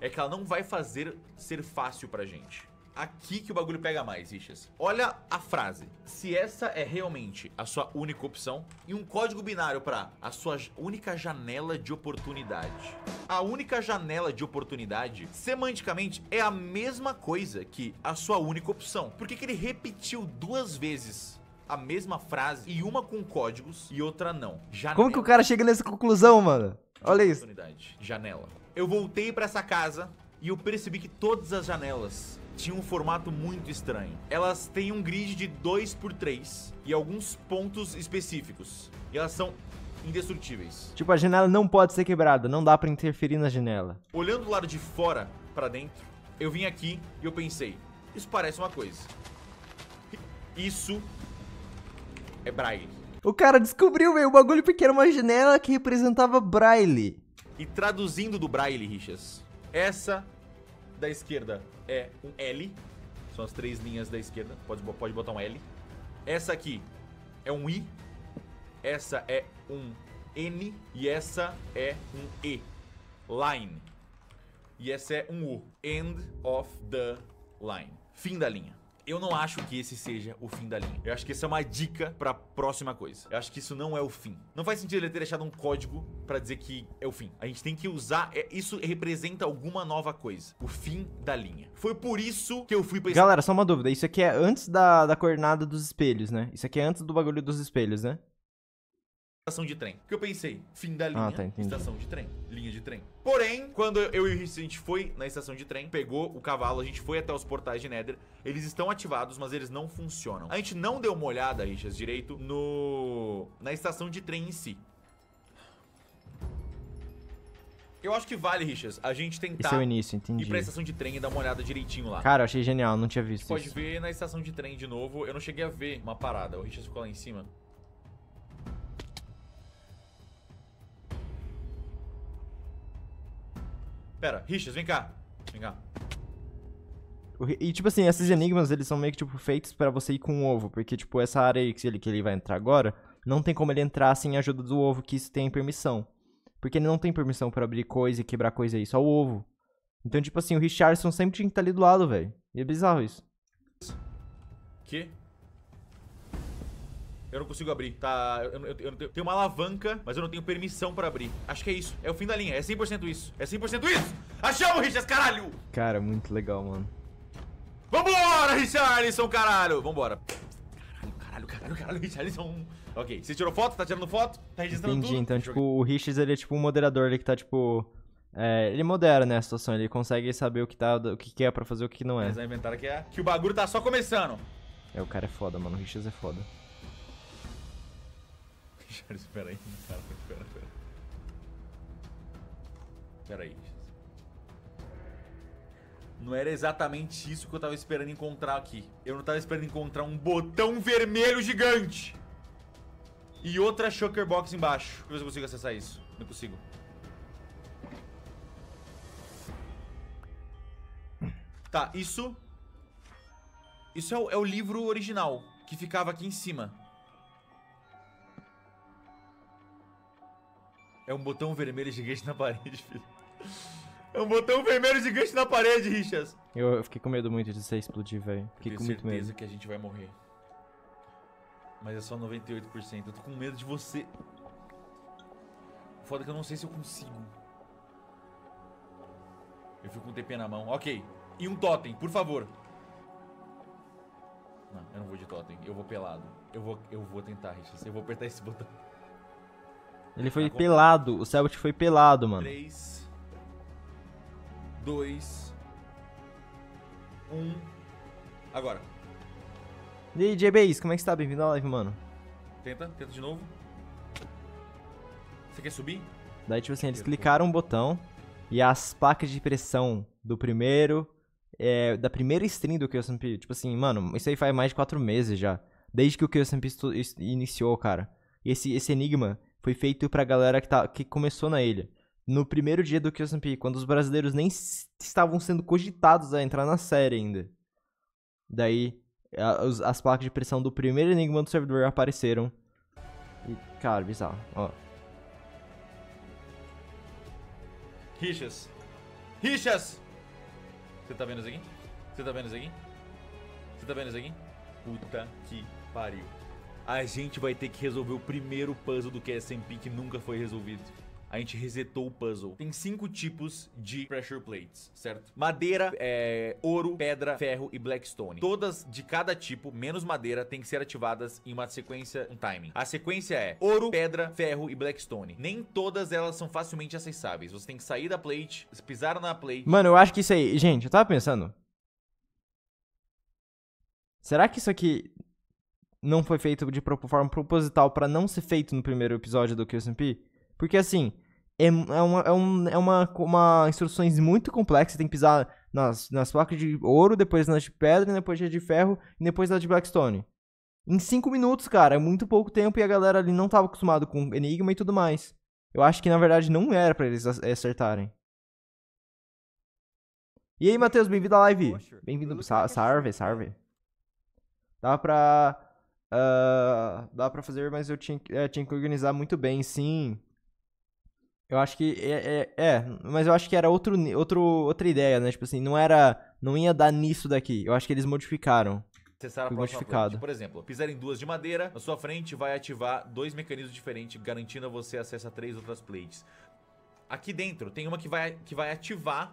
é que ela não vai fazer ser fácil pra gente aqui que o bagulho pega mais, Ixas. Olha a frase. Se essa é realmente a sua única opção e um código binário para a sua única janela de oportunidade. A única janela de oportunidade, semanticamente, é a mesma coisa que a sua única opção. Por que, que ele repetiu duas vezes? A mesma frase e uma com códigos e outra não. Janela. Como que o cara chega nessa conclusão, mano? Olha isso. Janela. Eu voltei para essa casa e eu percebi que todas as janelas tinha um formato muito estranho. Elas têm um grid de 2 por 3 e alguns pontos específicos. E elas são indestrutíveis. Tipo, a janela não pode ser quebrada, não dá para interferir na janela. Olhando do lado de fora para dentro, eu vim aqui e eu pensei, isso parece uma coisa. Isso é Braille. O cara descobriu, velho, o bagulho porque era uma janela que representava Braille. E traduzindo do Braille, Richas, essa da esquerda é um L. São as três linhas da esquerda. Pode, pode botar um L. Essa aqui é um I. Essa é um N. E essa é um E. Line. E essa é um U. End of the line. Fim da linha. Eu não acho que esse seja o fim da linha. Eu acho que isso é uma dica pra próxima coisa. Eu acho que isso não é o fim. Não faz sentido ele ter deixado um código pra dizer que é o fim. A gente tem que usar... É, isso representa alguma nova coisa. O fim da linha. Foi por isso que eu fui pra... Galera, só uma dúvida. Isso aqui é antes da, da coordenada dos espelhos, né? Isso aqui é antes do bagulho dos espelhos, né? estação de trem. Porque eu pensei, fim da ah, linha, ah, tá, estação de trem, linha de trem. Porém, quando eu e o Hitch, a gente foi na estação de trem, pegou o cavalo, a gente foi até os portais de Nether, eles estão ativados, mas eles não funcionam. A gente não deu uma olhada, Richas, direito, no... na estação de trem em si. Eu acho que vale, Richas, a gente tentar Esse é o início, entendi. ir pra estação de trem e dar uma olhada direitinho lá. Cara, eu achei genial, não tinha visto a gente isso. pode ver na estação de trem de novo. Eu não cheguei a ver uma parada. O Richas ficou lá em cima. Pera, Richas, vem cá. Vem cá. E, tipo assim, esses enigmas, eles são meio que, tipo, feitos pra você ir com o ovo. Porque, tipo, essa área aí que ele, que ele vai entrar agora, não tem como ele entrar sem a ajuda do ovo, que isso tem permissão. Porque ele não tem permissão pra abrir coisa e quebrar coisa aí, só o ovo. Então, tipo assim, o Richardson sempre tinha que estar tá ali do lado, velho. E é bizarro isso. Que? Eu não consigo abrir, tá? Eu, eu, eu, eu tenho uma alavanca, mas eu não tenho permissão pra abrir. Acho que é isso. É o fim da linha. É 100% isso. É 100% isso! Achamos, Richards, caralho! Cara, muito legal, mano. Vambora, Richardson, caralho! Vambora. Caralho, caralho, caralho, caralho, Richarlison. Ok, você tirou foto? Tá tirando foto? Tá registrando Entendi, tudo? então, tipo, o Richards, ele é tipo um moderador ali que tá, tipo... É, ele modera, né, a situação. Ele consegue saber o que, tá, o que é pra fazer o que não é. Mas inventário que é... Que o bagulho tá só começando. É, o cara é foda, mano. O Richards é foda. Charles, espera aí. espera, espera. Espera aí. Não era exatamente isso que eu tava esperando encontrar aqui. Eu não tava esperando encontrar um botão vermelho gigante. E outra Shocker Box embaixo. Deixa eu ver se eu consigo acessar isso. Não consigo. Tá, isso... Isso é o, é o livro original, que ficava aqui em cima. É um botão vermelho gigante na parede, filho. É um botão vermelho gigante na parede, Richas. Eu, fiquei com medo muito de você explodir, velho. Fiquei com muito medo. certeza que a gente vai morrer. Mas é só 98%. Eu tô com medo de você. Foda é que eu não sei se eu consigo. Eu fico com um TP na mão. Ok. E um totem, por favor. Não, eu não vou de totem. Eu vou pelado. Eu vou, eu vou tentar, Richas. Eu vou apertar esse botão. Ele foi tá pelado. O Celtic foi pelado, mano. 3, 2, 1. Agora. E aí, JBays, como é que você tá? Bem-vindo à live, mano. Tenta, tenta de novo. Você quer subir? Daí, tipo assim, eles clicaram um botão e as placas de pressão do primeiro. É, da primeira stream do QSMP. Tipo assim, mano, isso aí faz mais de 4 meses já. Desde que o QSMP iniciou, cara. E esse, esse enigma foi feito pra galera que, tá, que começou na ilha. No primeiro dia do QSMP, quando os brasileiros nem estavam sendo cogitados a entrar na série ainda. Daí, as, as placas de pressão do primeiro enigma do servidor apareceram. E, cara, bizarro, ó. Richas, Richas! Você tá vendo isso aqui? Você tá vendo isso aqui? Você tá vendo isso aqui? Puta que pariu a gente vai ter que resolver o primeiro puzzle do QSMP que nunca foi resolvido. A gente resetou o puzzle. Tem cinco tipos de pressure plates, certo? Madeira, é, ouro, pedra, ferro e blackstone. Todas de cada tipo, menos madeira, tem que ser ativadas em uma sequência, um timing. A sequência é ouro, pedra, ferro e blackstone. Nem todas elas são facilmente acessáveis. Você tem que sair da plate, pisar na plate. Mano, eu acho que isso aí. Gente, eu tava pensando. Será que isso aqui não foi feito de forma proposital para não ser feito no primeiro episódio do QSMP? Porque assim, é, é, uma, é, um, é uma, uma instruções muito complexas, tem que pisar nas, nas placas de ouro, depois nas de pedra, depois de, de ferro e depois nas de Blackstone. Em 5 minutos, cara, é muito pouco tempo e a galera ali não estava acostumado com Enigma e tudo mais. Eu acho que na verdade não era para eles acertarem. E aí, Matheus, bem-vindo à live. Bem-vindo. Sarve, sarve. Dá pra Uh, dá para fazer, mas eu tinha, é, tinha que organizar muito bem, sim. Eu acho que. É, é, é, mas eu acho que era outro, outro, outra ideia, né? Tipo assim, não era. Não ia dar nisso daqui. Eu acho que eles modificaram. Testaram modificado. Por exemplo, fizerem duas de madeira, na sua frente vai ativar dois mecanismos diferentes, garantindo a você acesso a três outras plates. Aqui dentro tem uma que vai, que vai ativar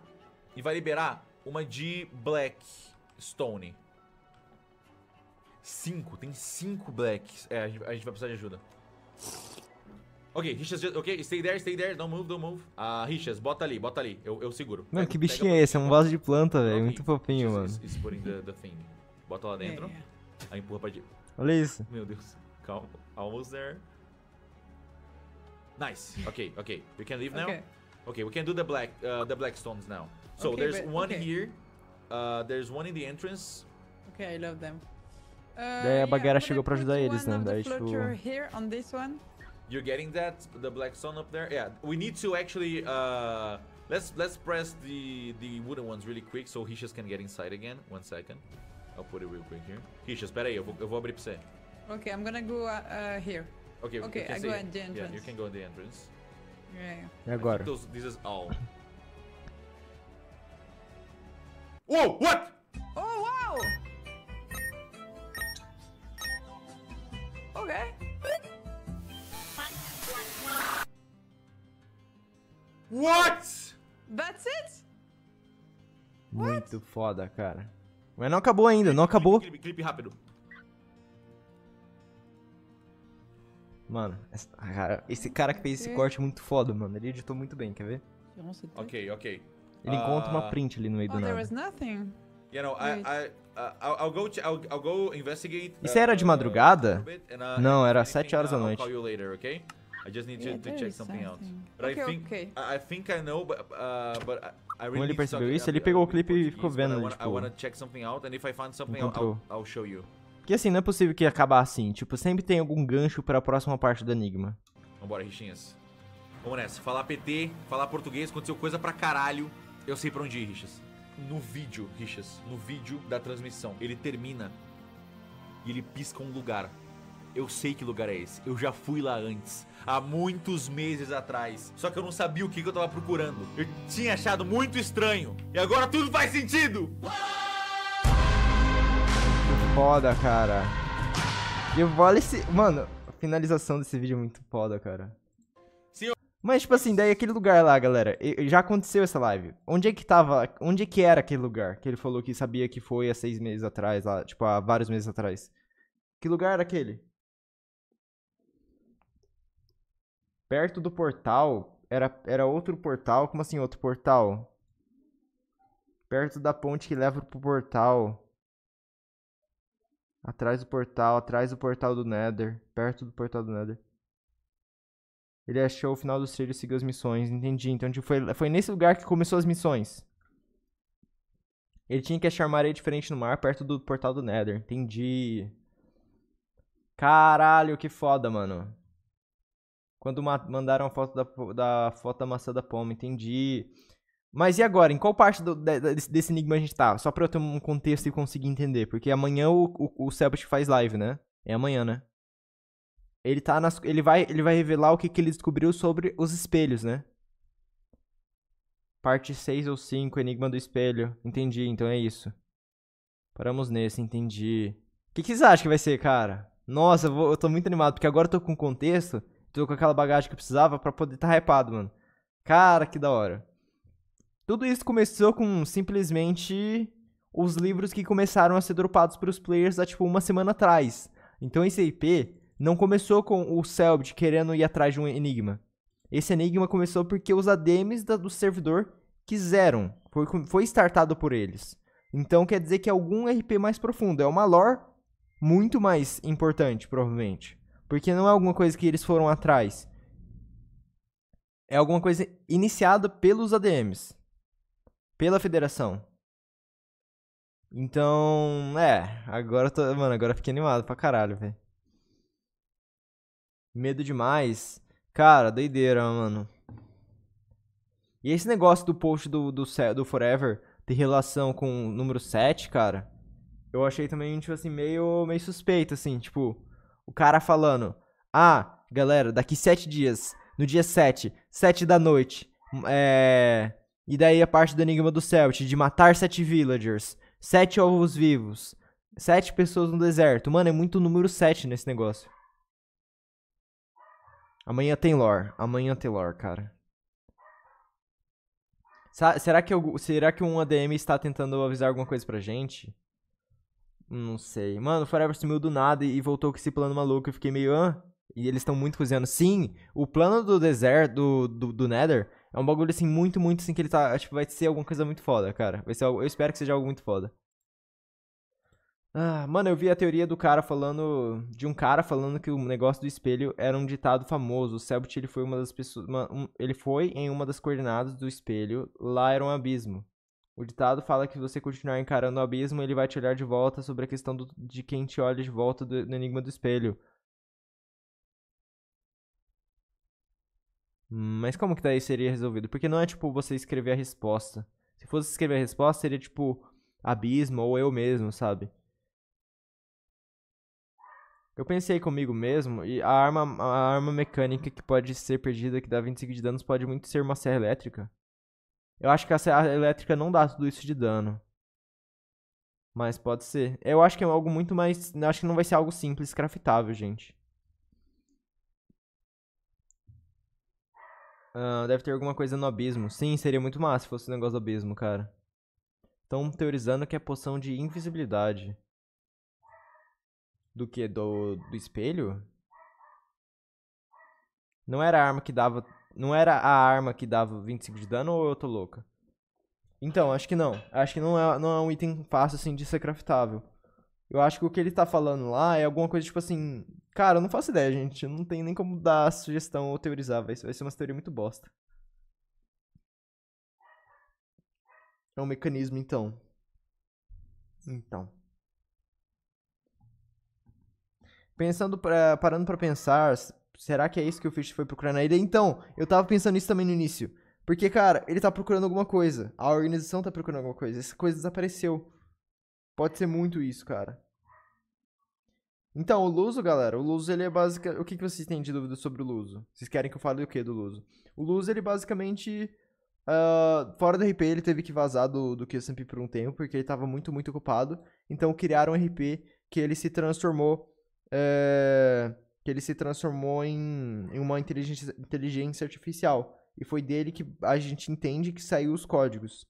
e vai liberar uma de Black Stone. Cinco, tem cinco blacks. É, a gente, a gente vai precisar de ajuda. Ok, Richas, ok, stay there, stay there, don't move, don't move. Ah, uh, Richas, bota ali, bota ali, eu, eu seguro. não que bichinho é esse? É um vaso de planta, velho, okay. muito fofinho, mano. Is, is putting the, the thing. Bota lá é, dentro, yeah. É. aí empurra pra direita. Olha isso. Meu Deus, calma, almost there. Nice, ok, ok, we can leave now. ok okay we can do the black, uh, the black stones now. So, okay, there's but, one here, uh, there's one in the entrance. Okay, I love them. Daí a ah, Bagheera chegou pra ajudar eles, né? Daí, tipo... You're getting that? The black sun up there? Yeah, we need to actually, uh... Let's, let's press the, the wooden ones really quick so Hishas can get inside again. One second. I'll put it real quick here. Hishas, pera aí, eu vou, eu vou abrir pra você. Okay, I'm gonna go uh, uh here. Okay, okay I go at the entrance. Yeah, you can go at the entrance. Yeah. E agora? Those, this is all. Whoa, what? Oh, wow! Ok. What? That's it? Muito What? foda, cara. Mas não acabou ainda, não acabou. Clipe, clipe rápido. Mano, essa, ah, cara, esse cara que fez esse corte é muito foda, mano. Ele editou muito bem, quer ver? Tá ok, ok. Ele uh, encontra uma ah. print ali no meio oh, do nada. There was nothing. You know, I, I, I'll go, I'll, I'll go investigate, uh, Isso era de uh, madrugada? Uh, Não, era 7 horas uh, da noite. Later, okay? I just need yeah, to, check something, something out. But okay, I think okay. I think I know, but, uh, but I really ele percebeu isso, ele pegou o clipe e ficou vendo, I wanna, tipo... I wanna check something out, and if I find something, I'll, I'll, show you. Que assim, não é possível que acabar assim. Tipo, sempre tem algum gancho pra próxima parte do enigma. Vambora, Richinhas. Vamos nessa. Falar PT, falar português, aconteceu coisa pra caralho. Eu sei pra onde ir, Richas no vídeo, Richas, no vídeo da transmissão, ele termina e ele pisca um lugar. Eu sei que lugar é esse. Eu já fui lá antes, há muitos meses atrás. Só que eu não sabia o que, eu tava procurando. Eu tinha achado muito estranho. E agora tudo faz sentido! Foda, cara. E o esse, Mano, a finalização desse vídeo é muito foda, cara. Mas, tipo assim, daí aquele lugar lá, galera, já aconteceu essa live. Onde é que tava, onde é que era aquele lugar que ele falou que sabia que foi há seis meses atrás, lá, tipo, há vários meses atrás? Que lugar era aquele? Perto do portal, era, era outro portal, como assim outro portal? Perto da ponte que leva pro portal. Atrás do portal, atrás do portal do Nether, perto do portal do Nether. Ele achou o final dos trilhos e seguiu as missões. Entendi. Então tipo, foi, foi nesse lugar que começou as missões. Ele tinha que achar uma areia diferente no mar, perto do portal do Nether. Entendi. Caralho, que foda, mano. Quando mandaram a foto da, da foto da maçã da poma, entendi. Mas e agora? Em qual parte do, de, desse enigma a gente tá? Só pra eu ter um contexto e conseguir entender. Porque amanhã o, o, o Selbit faz live, né? É amanhã, né? Ele tá nas, ele vai, ele vai revelar o que, que ele descobriu sobre os espelhos, né? Parte 6 ou 5, Enigma do Espelho. Entendi, então é isso. Paramos nesse, entendi. O que, que vocês acham que vai ser, cara? Nossa, eu, vou, eu tô muito animado, porque agora eu tô com contexto, tô com aquela bagagem que eu precisava para poder estar tá hypado, mano. Cara, que da hora. Tudo isso começou com simplesmente os livros que começaram a ser dropados para os players há tipo uma semana atrás. Então esse IP não começou com o Selbit querendo ir atrás de um enigma. Esse enigma começou porque os ADMs da, do servidor quiseram. Foi, foi startado por eles. Então quer dizer que é algum RP mais profundo. É uma lore muito mais importante, provavelmente. Porque não é alguma coisa que eles foram atrás. É alguma coisa iniciada pelos ADMs. Pela federação. Então, é. Agora eu tô. Mano, agora eu fiquei animado pra caralho, velho. Medo demais. Cara, doideira, mano. E esse negócio do post do, do, do Forever ter relação com o número 7, cara, eu achei também, tipo assim, meio, meio suspeito, assim, tipo, o cara falando, ah, galera, daqui 7 dias, no dia 7, 7 da noite, hum, é... E daí a parte do Enigma do Celt, de matar sete villagers, sete ovos vivos, sete pessoas no deserto. Mano, é muito número 7 nesse negócio. Amanhã tem lore. Amanhã tem lore, cara. Será que, eu, será que um ADM está tentando avisar alguma coisa pra gente? Não sei. Mano, o Forever sumiu do nada e voltou com esse plano maluco. Eu fiquei meio. Ah? E eles estão muito cozinhando. Sim, o plano do deserto, do, do, Nether, é um bagulho assim, muito, muito assim, que ele tá. Acho que vai ser alguma coisa muito foda, cara. Vai ser, eu espero que seja algo muito foda. Ah, mano, eu vi a teoria do cara falando. De um cara falando que o negócio do espelho era um ditado famoso. O Selbit, ele foi uma das pessoas. Uma, um, ele foi em uma das coordenadas do espelho. Lá era um abismo. O ditado fala que se você continuar encarando o abismo, ele vai te olhar de volta sobre a questão do, de quem te olha de volta do, do enigma do espelho. Hum, mas como que daí seria resolvido? Porque não é tipo você escrever a resposta. Se fosse escrever a resposta, seria tipo abismo ou eu mesmo, sabe? Eu pensei comigo mesmo, e a arma, a arma mecânica que pode ser perdida, que dá 25 de danos, pode muito ser uma serra elétrica. Eu acho que a serra elétrica não dá tudo isso de dano. Mas pode ser. Eu acho que é algo muito mais... Eu acho que não vai ser algo simples, craftável, gente. Uh, deve ter alguma coisa no abismo. Sim, seria muito massa se fosse um negócio do abismo, cara. Estão teorizando que é poção de invisibilidade. Do que? Do, do espelho? Não era a arma que dava. Não era a arma que dava 25 de dano ou eu tô louca? Então, acho que não. Acho que não é, não é um item fácil assim de ser craftável. Eu acho que o que ele tá falando lá é alguma coisa tipo assim. Cara, eu não faço ideia, gente. Eu não tenho nem como dar sugestão ou teorizar. Vai, vai ser uma teoria muito bosta. É um mecanismo, então. Então. Pensando pra, parando para pensar, será que é isso que o Fish foi procurar aí? Então, eu tava pensando isso também no início. Porque, cara, ele tá procurando alguma coisa. A organização tá procurando alguma coisa. Essa coisa desapareceu. Pode ser muito isso, cara. Então, o Luso, galera, o Luso ele é basicamente... O que, que vocês têm de dúvida sobre o Luso? Vocês querem que eu fale o que do Luso? O Luso, ele basicamente... Uh, fora do RP, ele teve que vazar do, do QSMP por um tempo, porque ele tava muito, muito ocupado. Então, criaram um RP que ele se transformou é, que ele se transformou em, em uma inteligência, inteligência artificial. E foi dele que a gente entende que saiu os códigos.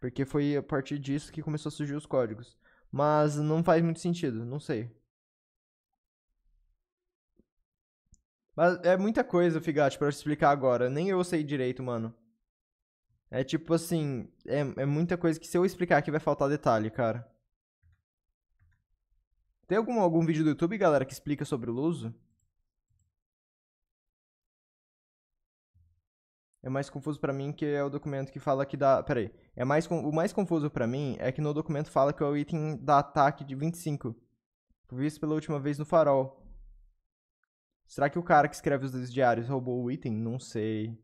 Porque foi a partir disso que começou a surgir os códigos. Mas não faz muito sentido, não sei. Mas é muita coisa, Figate, para explicar agora. Nem eu sei direito, mano. É tipo assim, é, é muita coisa que se eu explicar aqui vai faltar detalhe, cara. Tem algum, algum vídeo do YouTube, galera, que explica sobre o Luso? É mais confuso para mim que é o documento que fala que dá. Peraí. É mais O mais confuso para mim é que no documento fala que é o item da ataque de 25. Visto pela última vez no farol. Será que o cara que escreve os diários roubou o item? Não sei.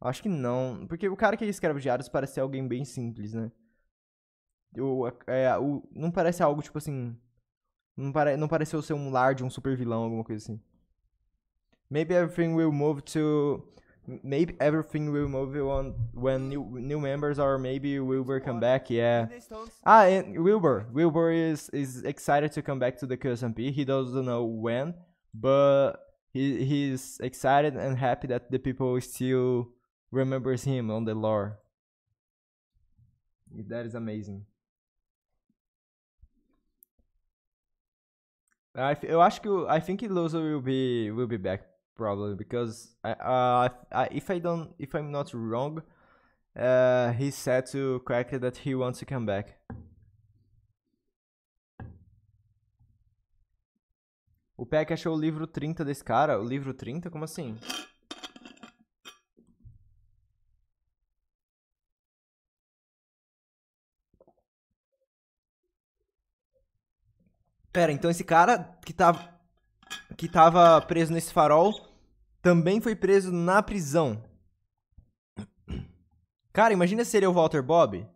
Acho que não. Porque o cara que escreve os diários parece ser alguém bem simples, né? O, é, o, não parece algo tipo assim. Não, pare não pareceu ser um lar de um super vilão, alguma coisa assim. Maybe everything will move to. Maybe everything will move on when new, new members are maybe Wilbur come back, yeah. Ah, and Wilbur. Wilbur is, is excited to come back to the QSMP. He doesn't know when, but he he's excited and happy that the people still remembers him on the lore. That is amazing. eu acho que I think Loser will be will be back probably because I, uh, I, if I don't if I'm not wrong, uh, he said to Cracker that he wants to come back. O Peck achou o livro 30 desse cara? O livro 30? Como assim? Pera, então esse cara que tava, que tava preso nesse farol também foi preso na prisão. Cara, imagina se ele é o Walter Bob.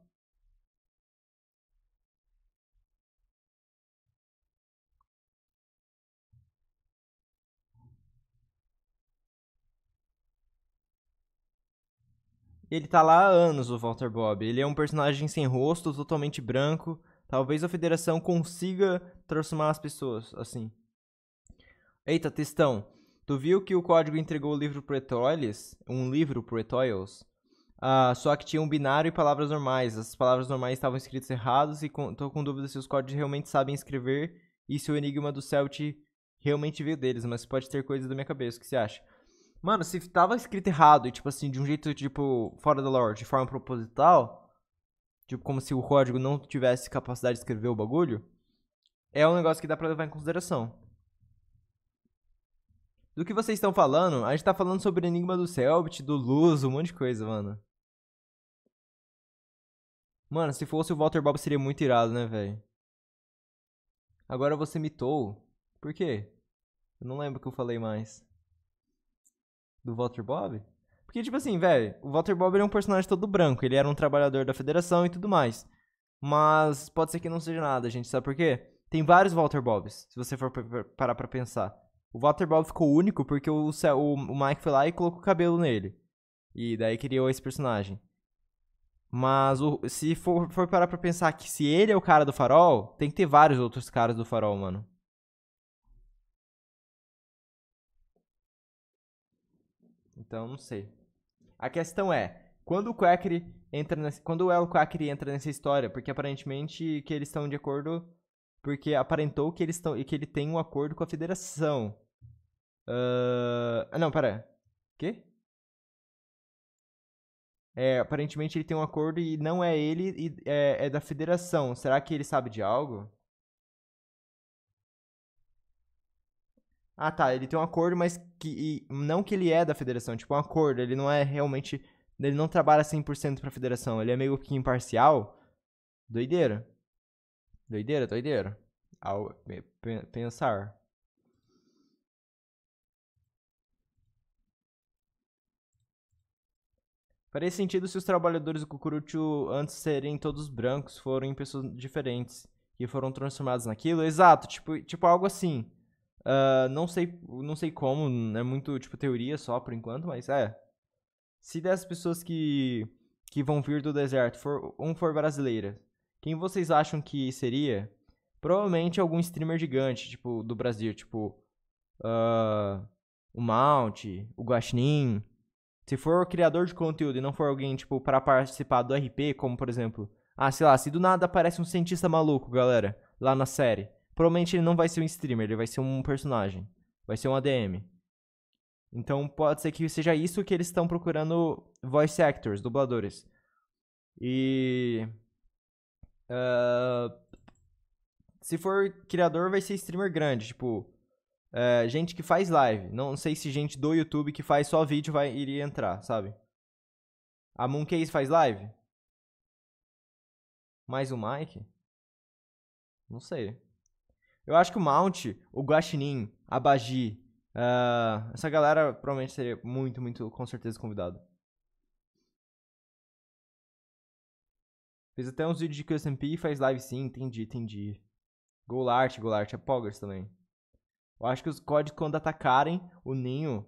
Ele tá lá há anos, o Walter Bob. Ele é um personagem sem rosto, totalmente branco. Talvez a federação consiga transformar as pessoas assim. Eita, testão. Tu viu que o código entregou o livro pro Etoiles? Um livro pro Etoiles? Ah, só que tinha um binário e palavras normais. As palavras normais estavam escritas erradas e com, tô com dúvida se os códigos realmente sabem escrever e se o enigma do Celt realmente veio deles, mas pode ter coisa da minha cabeça. O que você acha? Mano, se tava escrito errado e, tipo assim, de um jeito, tipo, fora da lore, de forma proposital, tipo, como se o código não tivesse capacidade de escrever o bagulho, é um negócio que dá pra levar em consideração. Do que vocês estão falando, a gente tá falando sobre Enigma do Selbit, do Luz, um monte de coisa, mano. Mano, se fosse o Walter Bob seria muito irado, né, velho? Agora você mitou. Por quê? Eu não lembro o que eu falei mais. Do Walter Bob? Porque, tipo assim, velho, o Walter Bob é um personagem todo branco, ele era um trabalhador da federação e tudo mais. Mas pode ser que não seja nada, gente, sabe por quê? Tem vários Walter Bobs, se você for parar pra pensar. O Walter Bob ficou único porque o, o Mike foi lá e colocou o cabelo nele. E daí criou esse personagem. Mas o, se for, for, parar pra pensar que se ele é o cara do farol, tem que ter vários outros caras do farol, mano. Então, não sei. A questão é, quando o Quackery entra quando o El Quackery entra nessa história, porque aparentemente que eles estão de acordo, porque aparentou que eles estão e que ele tem um acordo com a Federação. Uh, não, pera. Quê? É, aparentemente ele tem um acordo e não é ele, é, é da federação. Será que ele sabe de algo? Ah, tá, ele tem um acordo, mas que não que ele é da federação, tipo um acordo, ele não é realmente, ele não trabalha 100% para a federação, ele é meio que imparcial. Doideira. Doideira, doideira. Ao pensar. Faria sentido se os trabalhadores do Cucurucho, antes serem todos brancos, forem pessoas diferentes e foram transformados naquilo. Exato, tipo, tipo algo assim. Uh, não sei não sei como, é muito tipo teoria só por enquanto, mas é. Se dessas pessoas que, que vão vir do deserto, for, um for brasileira, quem vocês acham que seria? Provavelmente algum streamer gigante, tipo, do Brasil, tipo. Uh, o Mount, o Guaxinim. Se for criador de conteúdo e não for alguém, tipo, para participar do RP, como por exemplo. Ah, sei lá, se do nada aparece um cientista maluco, galera, lá na série Provavelmente ele não vai ser um streamer, ele vai ser um personagem. Vai ser um ADM. Então pode ser que seja isso que eles estão procurando voice actors, dubladores. E. Uh, se for criador, vai ser streamer grande, tipo. Uh, gente que faz live. Não sei se gente do YouTube que faz só vídeo vai iria entrar, sabe? A Mooncase faz live? Mais o um Mike? Não sei. Eu acho que o Mount, o Guaxinim, a Bagi, uh, ah, essa galera provavelmente seria muito, muito, com certeza convidado. Fez até uns vídeos de QSMP e faz live sim, entendi, entendi. Golart, Golart, é Poggers também. Eu acho que os códigos quando atacarem o ninho.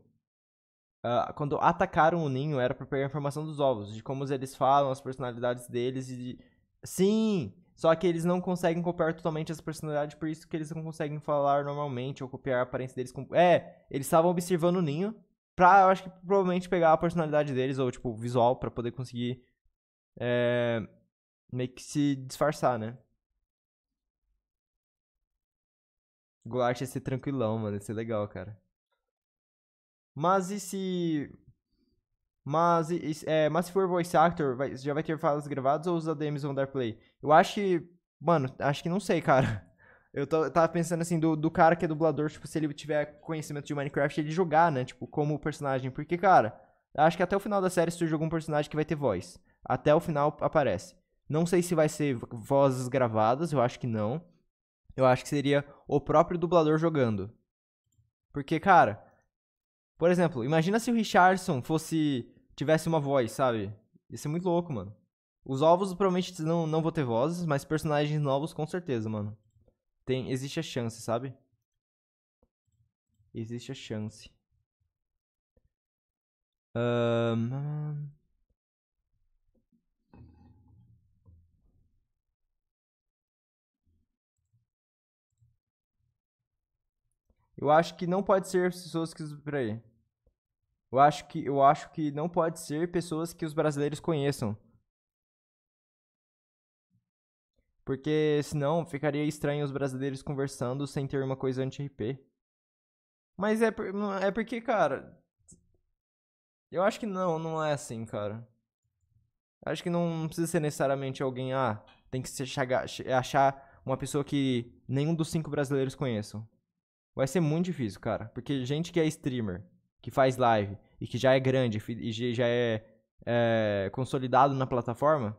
Uh, quando atacaram o ninho, era pra pegar a informação dos ovos, de como eles falam, as personalidades deles e de. Sim! Só que eles não conseguem copiar totalmente essa personalidade por isso que eles não conseguem falar normalmente ou copiar a aparência deles. Com... É, eles estavam observando o ninho pra, eu acho que provavelmente pegar a personalidade deles ou, tipo, visual para poder conseguir é, meio que se disfarçar, né? Golart ia ser tranquilão, mano. Ia ser legal, cara. Mas e se mas, é, mas se for voice actor, vai, já vai ter falas gravadas ou os ADMs vão dar play? Eu acho que. Mano, acho que não sei, cara. Eu, tô, eu tava pensando assim, do, do cara que é dublador, tipo, se ele tiver conhecimento de Minecraft, ele jogar, né? Tipo, como personagem. Porque, cara, acho que até o final da série surge algum personagem que vai ter voz. Até o final aparece. Não sei se vai ser vozes gravadas, eu acho que não. Eu acho que seria o próprio dublador jogando. Porque, cara. Por exemplo, imagina se o Richardson fosse tivesse uma voz, sabe? Ia ser muito louco, mano. Os ovos provavelmente não, não vão ter vozes, mas personagens novos com certeza, mano. Tem, existe a chance, sabe? Existe a chance. Um... Eu acho que não pode ser pessoas que... Peraí. Eu acho que, eu acho que não pode ser pessoas que os brasileiros conheçam. Porque senão ficaria estranho os brasileiros conversando sem ter uma coisa anti-RP. Mas é, é porque, cara. Eu acho que não, não é assim, cara. Acho que não precisa ser necessariamente alguém. Ah, tem que se achar uma pessoa que nenhum dos cinco brasileiros conheçam. Vai ser muito difícil, cara. Porque gente que é streamer, que faz live e que já é grande e já é, é consolidado na plataforma,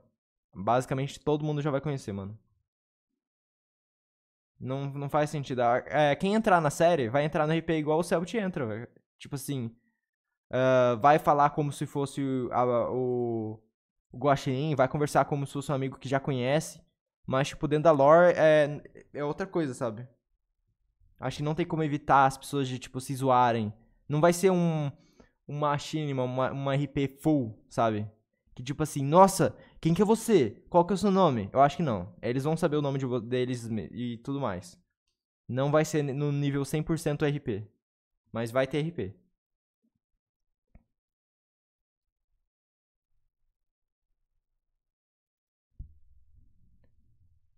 basicamente todo mundo já vai conhecer, mano. Não, não faz sentido. É, quem entrar na série vai entrar no RP igual o Celt entra, Tipo assim, uh, vai falar como se fosse o, a, o, o Guaxinim, vai conversar como se fosse um amigo que já conhece. Mas, tipo, dentro da lore é, é outra coisa, sabe? Acho que não tem como evitar as pessoas de, tipo, se zoarem não vai ser um, uma Machinima, uma, uma RP full, sabe? Que tipo assim, nossa, quem que é você? Qual que é o seu nome? Eu acho que não. Eles vão saber o nome de, deles e tudo mais. Não vai ser no nível 100% RP. Mas vai ter RP.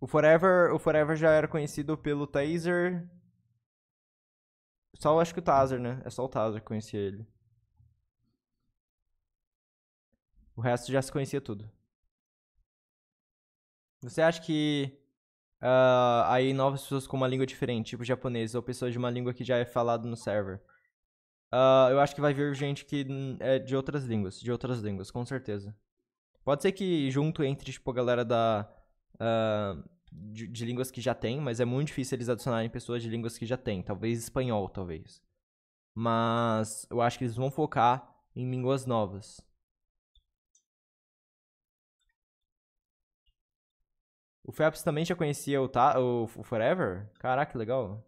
O Forever, o Forever já era conhecido pelo Taser, só acho que o Tazer, né? É só o Tazer que conhecia ele. O resto já se conhecia tudo. Você acha que uh, aí novas pessoas com uma língua diferente, tipo japonês, ou pessoas de uma língua que já é falada no server? Uh, eu acho que vai vir gente que é de outras línguas, de outras línguas, com certeza. Pode ser que junto entre, tipo, a galera da... Uh, de, de, línguas que já tem, mas é muito difícil eles adicionarem pessoas de línguas que já tem. Talvez espanhol, talvez. Mas eu acho que eles vão focar em línguas novas. O Phelps também já conhecia o, ta o, o Forever? Caraca, que legal.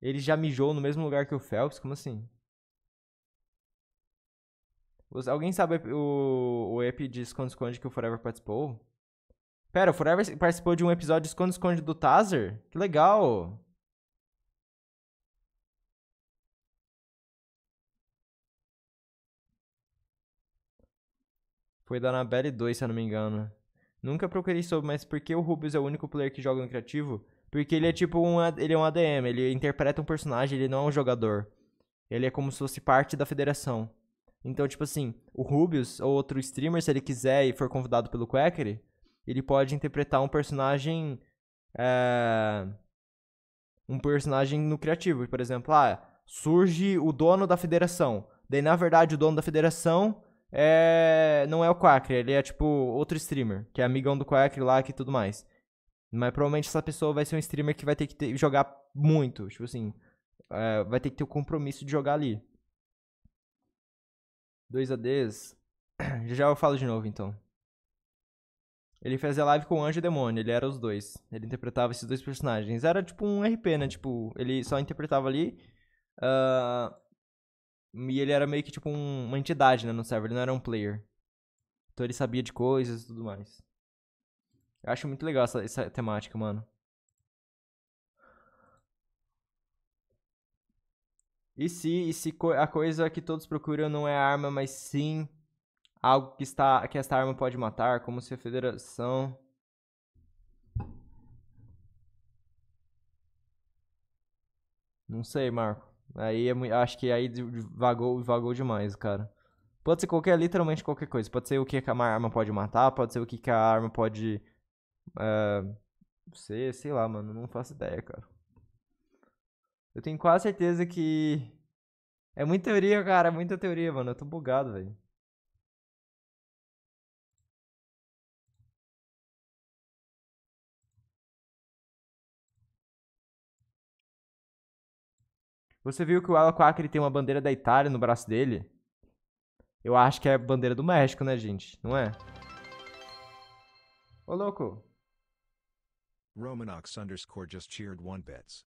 Ele já mijou no mesmo lugar que o Phelps? Como assim? alguém sabe o, o EP de Esconde-Esconde que o Forever participou? Pera, o Forever participou de um episódio de Esconde-Esconde do Tazer? Que legal! Foi da Anabelle 2, se eu não me engano. Nunca procurei sobre, mas por que o Rubius é o único player que joga no criativo? Porque ele é tipo um, ele é um ADM, ele interpreta um personagem, ele não é um jogador. Ele é como se fosse parte da federação. Então, tipo assim, o Rubius ou outro streamer, se ele quiser e for convidado pelo Quackery, ele pode interpretar um personagem. É... Um personagem no criativo. Por exemplo, ah, surge o dono da federação. Daí, na verdade, o dono da federação é... não é o Quackery, ele é tipo outro streamer, que é amigão do Quackery lá e tudo mais. Mas provavelmente essa pessoa vai ser um streamer que vai ter que ter, jogar muito. Tipo assim, é, vai ter que ter o compromisso de jogar ali. Dois ADs. Já já eu falo de novo, então. Ele fazia live com o Anjo e o Demônio, ele era os dois. Ele interpretava esses dois personagens. Era tipo um RP, né? Tipo, ele só interpretava ali. Uh, e ele era meio que tipo um, uma entidade, né? No server, ele não era um player. Então ele sabia de coisas e tudo mais. Eu acho muito legal essa, essa temática, mano. E se, e se a coisa que todos procuram não é a arma, mas sim algo que, está, que esta arma pode matar, como se a federação. Não sei, Marco. Aí é acho que aí vagou, vagou demais, cara. Pode ser qualquer, literalmente qualquer coisa. Pode ser o que a arma pode matar, pode ser o que a arma pode. Uh, eh, sei, sei lá, mano. Não faço ideia, cara. Eu tenho quase certeza que. É muita teoria, cara. É muita teoria, mano. Eu tô bugado, velho. Você viu que o Alaquac ele tem uma bandeira da Itália no braço dele? Eu acho que é a bandeira do México, né, gente? Não é? Ô, louco. Romanox underscore just cheered one bets.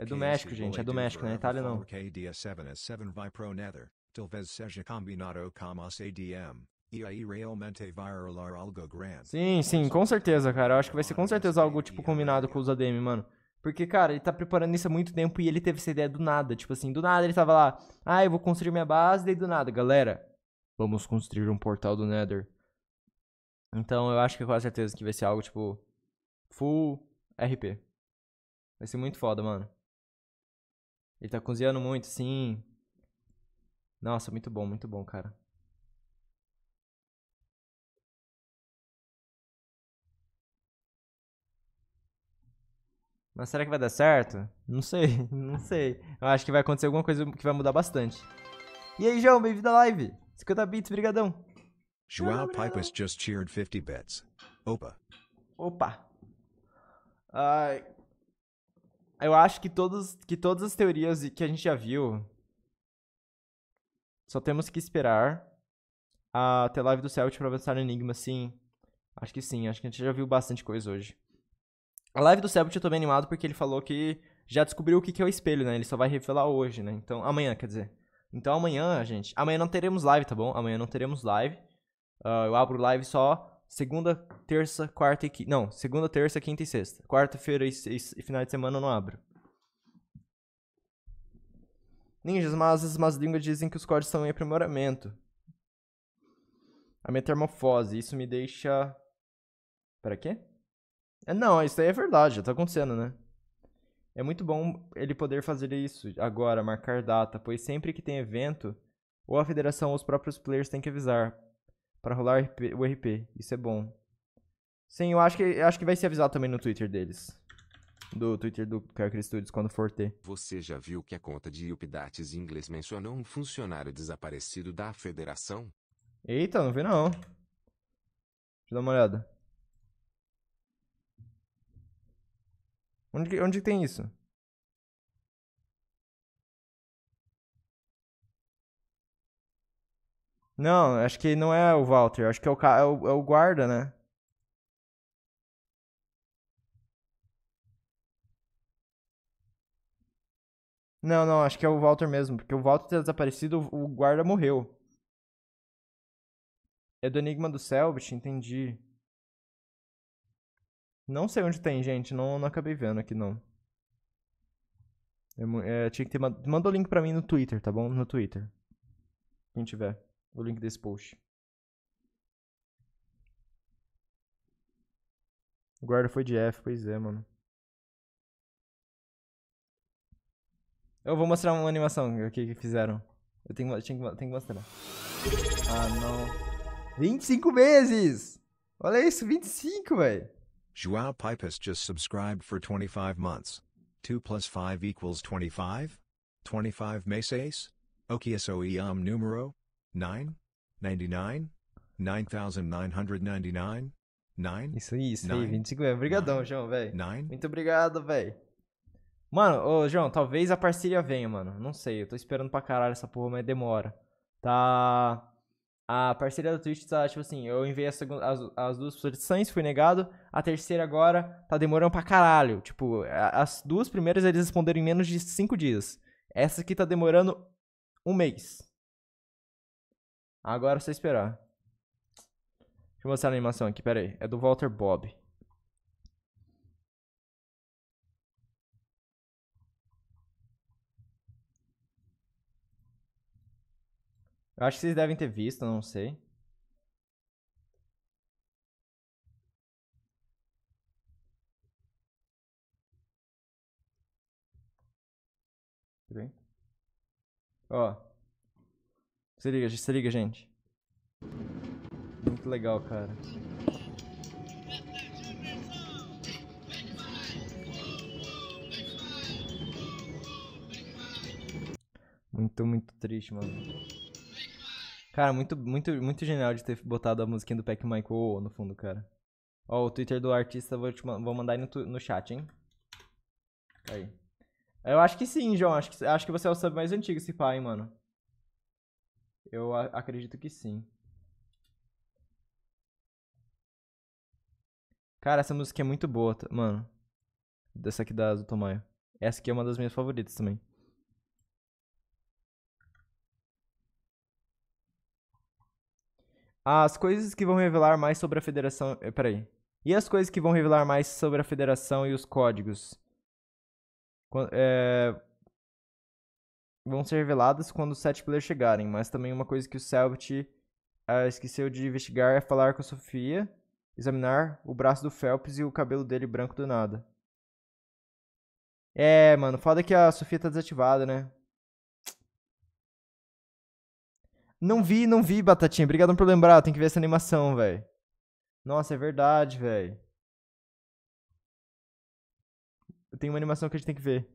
É do México, gente. É do México, não é Itália, não. Sim, sim, com certeza, cara. Eu acho que vai ser com certeza algo, tipo, combinado com os ADM, mano. Porque, cara, ele tá preparando isso há muito tempo e ele teve essa ideia do nada. Tipo assim, do nada ele tava lá, ah, eu vou construir minha base, daí do nada, galera, vamos construir um portal do Nether. Então eu acho que com certeza que vai ser algo, tipo, full RP. Vai ser muito foda, mano. Ele tá cozinhando muito, sim. Nossa, muito bom, muito bom, cara. Mas será que vai dar certo? Não sei, não sei. Eu acho que vai acontecer alguma coisa que vai mudar bastante. E aí, João, bem-vindo à live. 50 bits, brigadão. João Pipas just cheered 50 bits. Opa. Opa. Ai, eu acho que, todos, que todas as teorias que a gente já viu. Só temos que esperar a Live do Celt para avançar no Enigma, sim. Acho que sim, acho que a gente já viu bastante coisa hoje. A live do Selbit eu tô bem animado porque ele falou que já descobriu o que, que é o espelho, né? Ele só vai revelar hoje, né? Então, amanhã, quer dizer. Então amanhã, gente. Amanhã não teremos live, tá bom? Amanhã não teremos live. Uh, eu abro live só Segunda, terça, quarta e quinta. Não, segunda, terça, quinta e sexta. Quarta-feira e, e, e final de semana eu não abro. Ninjas, mas as más línguas dizem que os códigos estão em aprimoramento. A metamorfose, isso me deixa. Para quê? É, não, isso aí é verdade, já tá acontecendo, né? É muito bom ele poder fazer isso agora, marcar data, pois sempre que tem evento, ou a federação ou os próprios players têm que avisar, para rolar o RP, o RP. Isso é bom. Sim, eu acho que, eu acho que vai ser avisado também no Twitter deles. Do Twitter do Carcre Studios, quando for ter. Você já viu que a conta de Upidates Inglês mencionou um funcionário desaparecido da federação? Eita, não vi não. Deixa eu dar uma olhada. Onde, onde tem isso? Não, acho que não é o Walter. Acho que é o, é o, é o guarda, né? Não, não, acho que é o Walter mesmo. Porque o Walter ter desaparecido, o guarda morreu. É do Enigma do Selbit, entendi. Não sei onde tem, gente. Não, não acabei vendo aqui, não. É é, tinha que ter. Manda o link pra mim no Twitter, tá bom? No Twitter. Quem tiver o link desse post. O guarda foi de F, pois é, mano. Eu vou mostrar uma animação aqui que fizeram. Eu tenho, tenho, tenho que mostrar. Ah, não. 25 meses! Olha isso, 25, velho. João Pipas just subscribed for 25 months. 2 plus 5 equals 25? 25 meses? Ok, que é isso número? nine, Isso aí, isso aí, 25 mil. É, obrigadão, João, velho. Muito obrigado, velho. Mano, ô, João, talvez a parceria venha, mano. Não sei, eu tô esperando pra caralho essa porra, mas demora. Tá. A parceria da Twitch tá, tipo assim, eu enviei segunda, as, as, duas solicitações, fui negado. A terceira agora tá demorando pra caralho. Tipo, as duas primeiras eles responderam em menos de cinco dias. Essa aqui tá demorando um mês. Agora é só esperar. Deixa eu mostrar a animação aqui, pera aí. É do Walter Bob. Eu acho que vocês devem ter visto, não sei. Ó. Se liga, se liga, gente. Muito legal, cara. Muito, muito triste, mano. Cara, muito, muito, muito genial de ter botado a musiquinha do Pac-Man oh, no fundo, cara. Ó, oh, o Twitter do artista vou, te, vou mandar aí no, no chat, hein? Aí. Eu acho que sim, João. Acho que, acho que você é o sub mais antigo, esse pai, hein, mano. Eu acredito que sim. Cara, essa música é muito boa, mano. Dessa aqui da, do Tomayo. Essa aqui é uma das minhas favoritas também. As coisas que vão revelar mais sobre a federação. Eh, peraí. E as coisas que vão revelar mais sobre a federação e os códigos? É, vão ser reveladas quando os sete players chegarem, mas também uma coisa que o Selvit uh, ah, esqueceu de investigar é falar com a Sofia, examinar o braço do Phelps e o cabelo dele branco do nada. É, mano, foda que a Sofia tá desativada, né? Não vi, não vi, Batatinha. Obrigado por lembrar. Tem que ver essa animação, velho. Nossa, é verdade, velho. Tem uma animação que a gente tem que ver.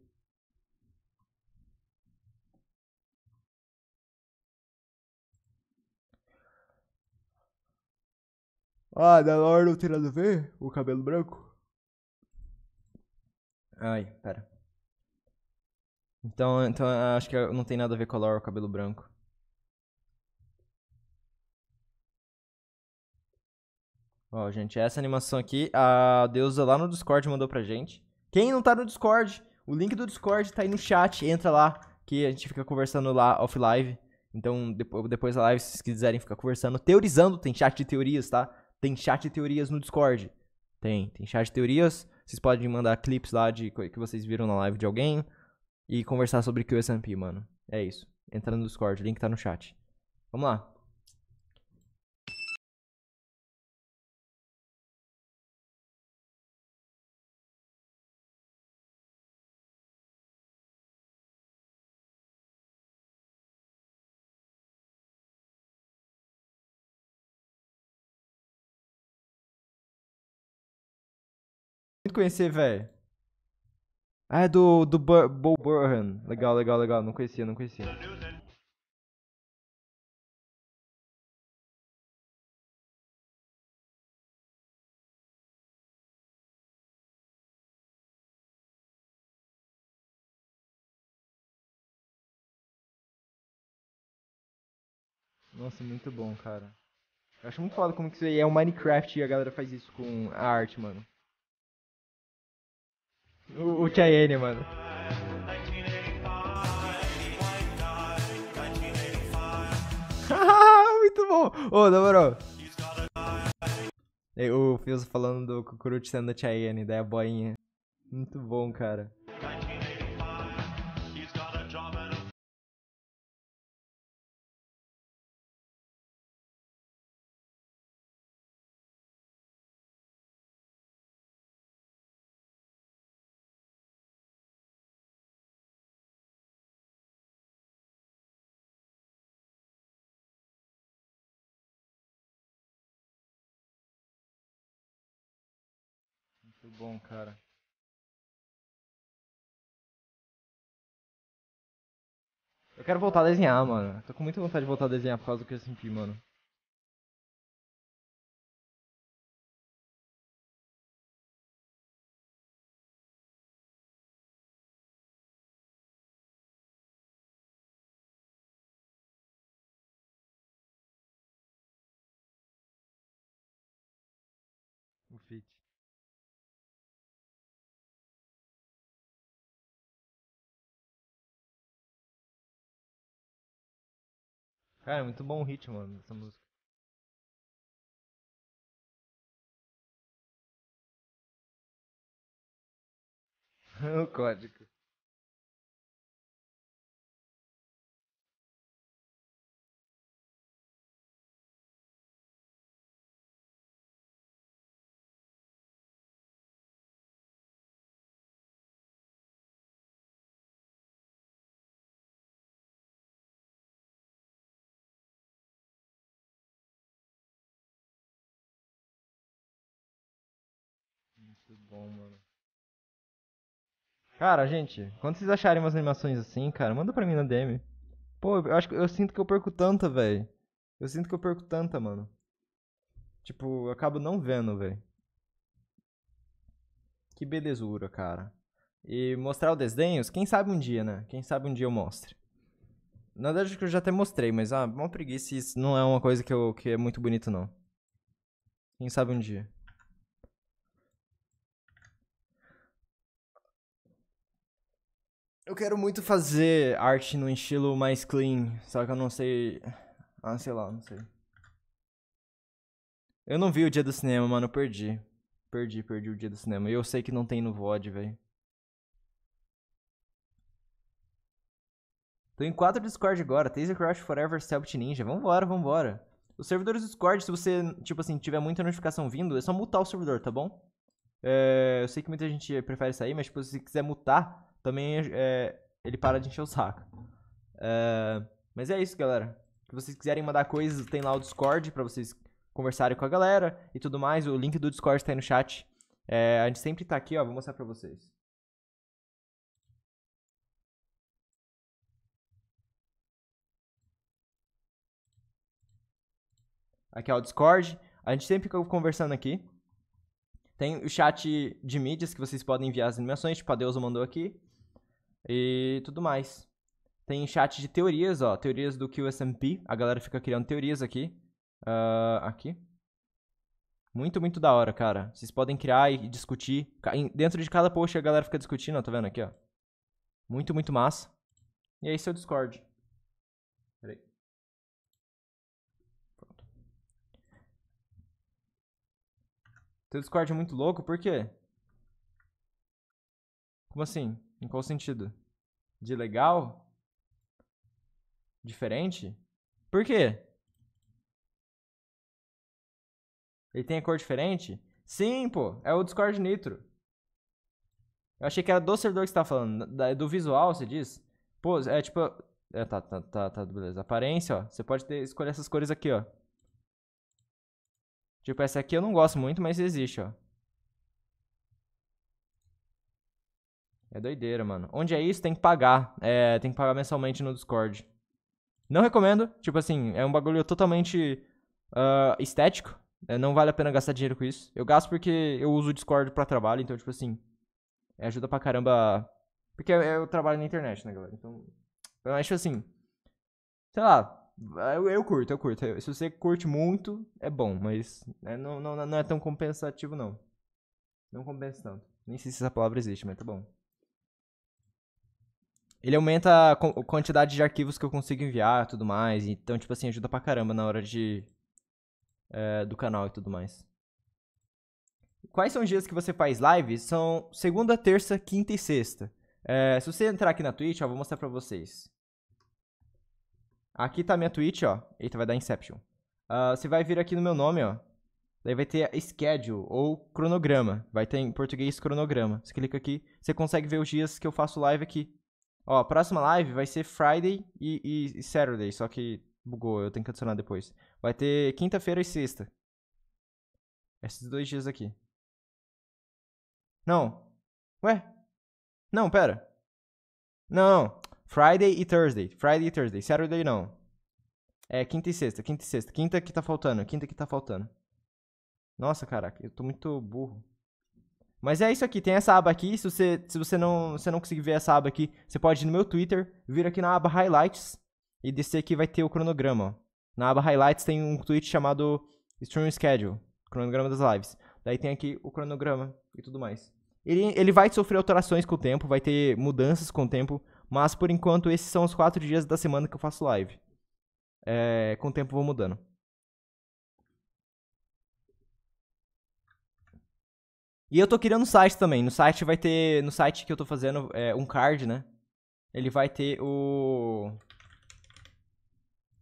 Ah, da Lore não tem nada a ver? O cabelo branco? Ai, pera. Então, então acho que não tem nada a ver com a Laura o cabelo branco. Ó, gente, essa animação aqui, a deusa lá no Discord mandou pra gente. Quem não tá no Discord, o link do Discord tá aí no chat, entra lá, que a gente fica conversando lá off-live. Então, depois da live, se vocês quiserem ficar conversando, teorizando, tem chat de teorias, tá? Tem chat de teorias no Discord. Tem, tem chat de teorias. Vocês podem mandar clips lá de que vocês viram na live de alguém e conversar sobre QSMP, mano. É isso. Entra no Discord, link tá no chat. Vamos lá. muito conhecer, velho. Ah, é do, do Bo Burhan. Legal, legal, legal. Não conhecia, não conhecia. Nossa, muito bom, cara. Eu acho muito foda como que isso aí é o um Minecraft e a galera faz isso com a arte, mano o, o mano. Muito bom! Ô, oh, demorou. O Fios falando do Kukuruchi sendo a Cheyenne, daí a é boinha. Muito bom, cara. bom, cara. Eu quero voltar a desenhar, mano. Tô com muita vontade de voltar a desenhar por causa do eu senti mano. Cara, é muito bom o ritmo dessa música. o código. muito bom, mano. Cara, gente, quando vocês acharem umas animações assim, cara, manda pra mim na DM. Pô, eu acho que eu sinto que eu perco tanta, velho. Eu sinto que eu perco tanta, mano. Tipo, eu acabo não vendo, velho. Que belezura, cara. E mostrar o desenhos, quem sabe um dia, né? Quem sabe um dia eu mostre. Na verdade, eu já até mostrei, mas ah, uma preguiça, isso não é uma coisa que, eu, que é muito bonito, não. Quem sabe um dia. Eu quero muito fazer arte num estilo mais clean, só que eu não sei. Ah, sei lá, não sei. Eu não vi o dia do cinema, mano, perdi. Perdi, perdi o dia do cinema. E eu sei que não tem no VOD, velho. Tô em 4 Discord agora. Taser Crash Forever Selbit Ninja. Vambora, vambora. Os servidores do Discord, se você, tipo assim, tiver muita notificação vindo, é só mutar o servidor, tá bom? É, eu sei que muita gente prefere sair, mas tipo, se quiser mutar, também é, ele para de encher o saco. É, mas é isso, galera. Se vocês quiserem mandar coisas, tem lá o Discord para vocês conversarem com a galera e tudo mais. O link do Discord tá aí no chat. É, a gente sempre tá aqui, ó. Vou mostrar pra vocês. Aqui é o Discord. A gente sempre fica conversando aqui. Tem o chat de mídias que vocês podem enviar as animações, tipo a Deusa mandou aqui e tudo mais. Tem chat de teorias, ó, teorias do QSMP, a galera fica criando teorias aqui. Uh, aqui. Muito, muito da hora, cara. Vocês podem criar e discutir. Dentro de cada post a galera fica discutindo, ó, tá vendo aqui, ó. Muito, muito massa. E aí, seu Discord. Peraí. Pronto. seu Discord é muito louco, por quê? Como assim? Em qual sentido? De legal? Diferente? Por quê? Ele tem a cor diferente? Sim, pô, é o Discord Nitro. Eu achei que era do servidor que você tava falando, é do visual, você diz? Pô, é tipo... É, tá, tá, tá, tá, beleza. Aparência, ó, você pode ter, escolher essas cores aqui, ó. Tipo, essa aqui eu não gosto muito, mas existe, ó. É doideira, mano. Onde é isso, tem que pagar. É, tem que pagar mensalmente no Discord. Não recomendo. Tipo assim, é um bagulho totalmente uh, estético. É, não vale a pena gastar dinheiro com isso. Eu gasto porque eu uso o Discord pra trabalho, então, tipo assim, é, ajuda pra caramba. Porque eu, trabalho na internet, né, galera? Então, eu acho tipo assim. Sei lá. Eu, eu curto, eu curto. se você curte muito, é bom, mas é, não, não, não é tão compensativo, não. Não compensa tanto. Nem sei se essa palavra existe, mas tá bom. Ele aumenta a quantidade de arquivos que eu consigo enviar e tudo mais. Então, tipo assim, ajuda pra caramba na hora de. É, do canal e tudo mais. Quais são os dias que você faz live? São segunda, terça, quinta e sexta. É, se você entrar aqui na Twitch, ó, vou mostrar pra vocês. Aqui tá minha Twitch, ó. Eita, vai dar Inception. Uh, você vai vir aqui no meu nome, ó. Daí vai ter schedule ou cronograma. Vai ter em português cronograma. Você clica aqui, você consegue ver os dias que eu faço live aqui. Ó, a próxima live vai ser Friday e, e, e Saturday, só que bugou, eu tenho que adicionar depois. Vai ter quinta-feira e sexta. Esses dois dias aqui. Não. Ué? Não, pera. Não. Friday e Thursday. Friday e Thursday. Saturday não. É quinta e sexta, quinta e sexta. Quinta que tá faltando, quinta que tá faltando. Nossa, caraca, eu tô muito burro. Mas é isso aqui, tem essa aba aqui, se você, se você, não, se não conseguir ver essa aba aqui, você pode ir no meu Twitter, vir aqui na aba Highlights e descer aqui vai ter o cronograma. Na aba Highlights tem um tweet chamado Stream Schedule, cronograma das lives. Daí tem aqui o cronograma e tudo mais. Ele, ele vai sofrer alterações com o tempo, vai ter mudanças com o tempo, mas por enquanto esses são os quatro dias da semana que eu faço live. É, com o tempo vou mudando. E eu tô criando um site também. No site vai ter. No site que eu tô fazendo é, um card, né? Ele vai ter o.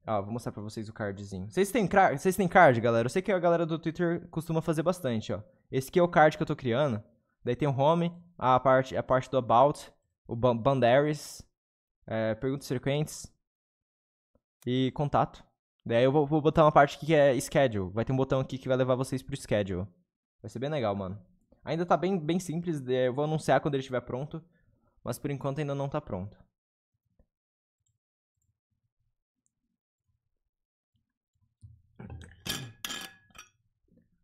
Ó, vou mostrar pra vocês o cardzinho. Vocês têm, card? vocês têm card, galera? Eu sei que a galera do Twitter costuma fazer bastante, ó. Esse aqui é o card que eu tô criando. Daí tem o home, a parte, a parte do about, o boundaries, é, perguntas frequentes e contato. Daí eu vou, vou botar uma parte que é schedule. Vai ter um botão aqui que vai levar vocês pro schedule. Vai ser bem legal, mano. Ainda tá bem, bem simples, é, eu vou anunciar quando ele estiver pronto, mas por enquanto ainda não tá pronto.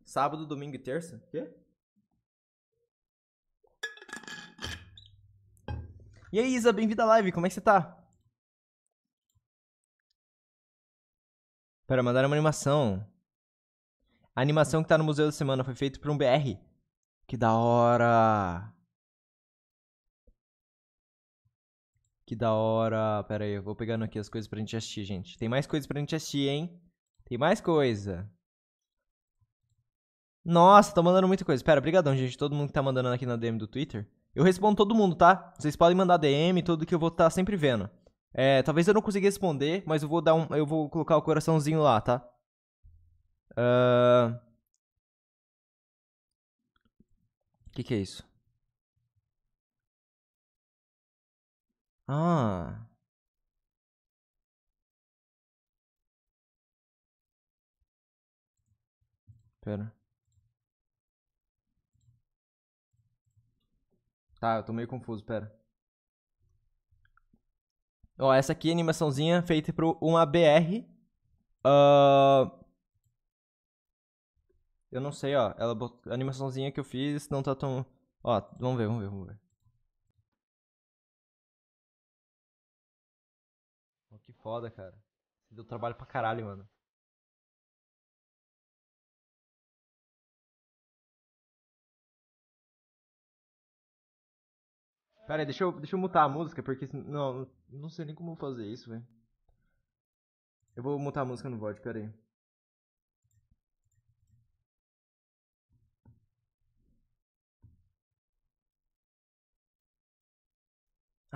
Sábado, domingo e terça? Quê? E aí, Isa, bem-vinda à live, como é que você tá? Pera, mandaram uma animação. A animação que tá no Museu da Semana foi feita por um BR. Que da hora. Que da hora. Pera aí, eu vou pegando aqui as coisas pra gente assistir, gente. Tem mais coisas pra gente assistir, hein? Tem mais coisa. Nossa, tô mandando muita coisa. Pera, brigadão, gente. Todo mundo que tá mandando aqui na DM do Twitter. Eu respondo todo mundo, tá? Vocês podem mandar DM, tudo que eu vou estar tá sempre vendo. É, talvez eu não consiga responder, mas eu vou dar um, eu vou colocar o coraçãozinho lá, tá? Uh... que, que é isso? Ah. Pera. Tá, eu tô meio confuso, pera. Ó, essa aqui é animaçãozinha feita pro uma BR. Uh, ah, eu não sei, ó. Ela bot... A animaçãozinha que eu fiz não tá tão. Ó, vamos ver, vamos ver, vamos ver. que foda, cara. Você deu trabalho pra caralho, mano. Pera aí, deixa eu, deixa eu mutar a música, porque não, não sei nem como fazer isso, velho. Eu vou mutar a música no VOD, pera aí.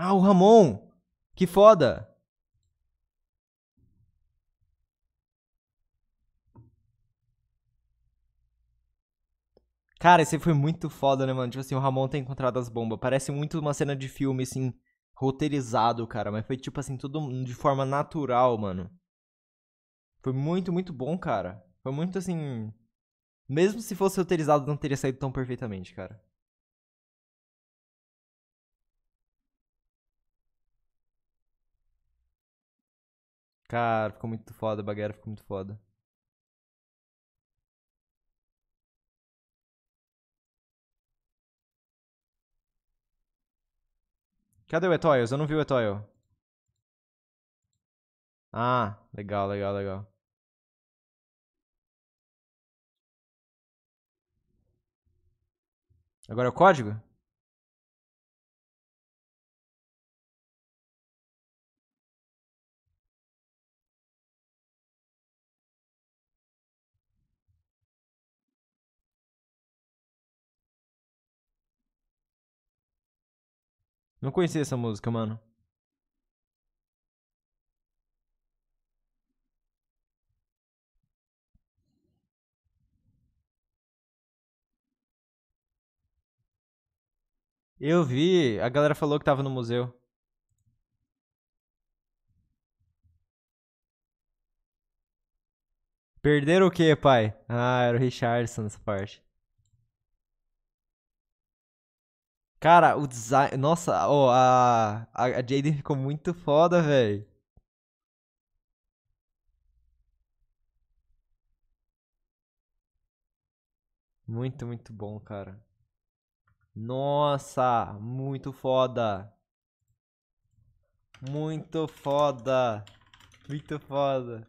Ah, o Ramon! Que foda! Cara, esse foi muito foda, né, mano? Tipo assim, o Ramon tem encontrado as bombas. Parece muito uma cena de filme, assim, roteirizado, cara. Mas foi, tipo assim, tudo de forma natural, mano. Foi muito, muito bom, cara. Foi muito, assim... Mesmo se fosse roteirizado, não teria saído tão perfeitamente, cara. Cara, ficou muito foda, Baguera ficou muito foda. Cadê o Etoils? Eu não vi o Etoil. Ah, legal, legal, legal. Agora é o código? Não conhecia essa música, mano. Eu vi, a galera falou que tava no museu. Perderam o quê, pai? Ah, era o Richardson nessa parte. Cara, o design. Nossa, oh, a, a Jaden ficou muito foda, velho. Muito, muito bom, cara. Nossa, muito foda. Muito foda. Muito foda.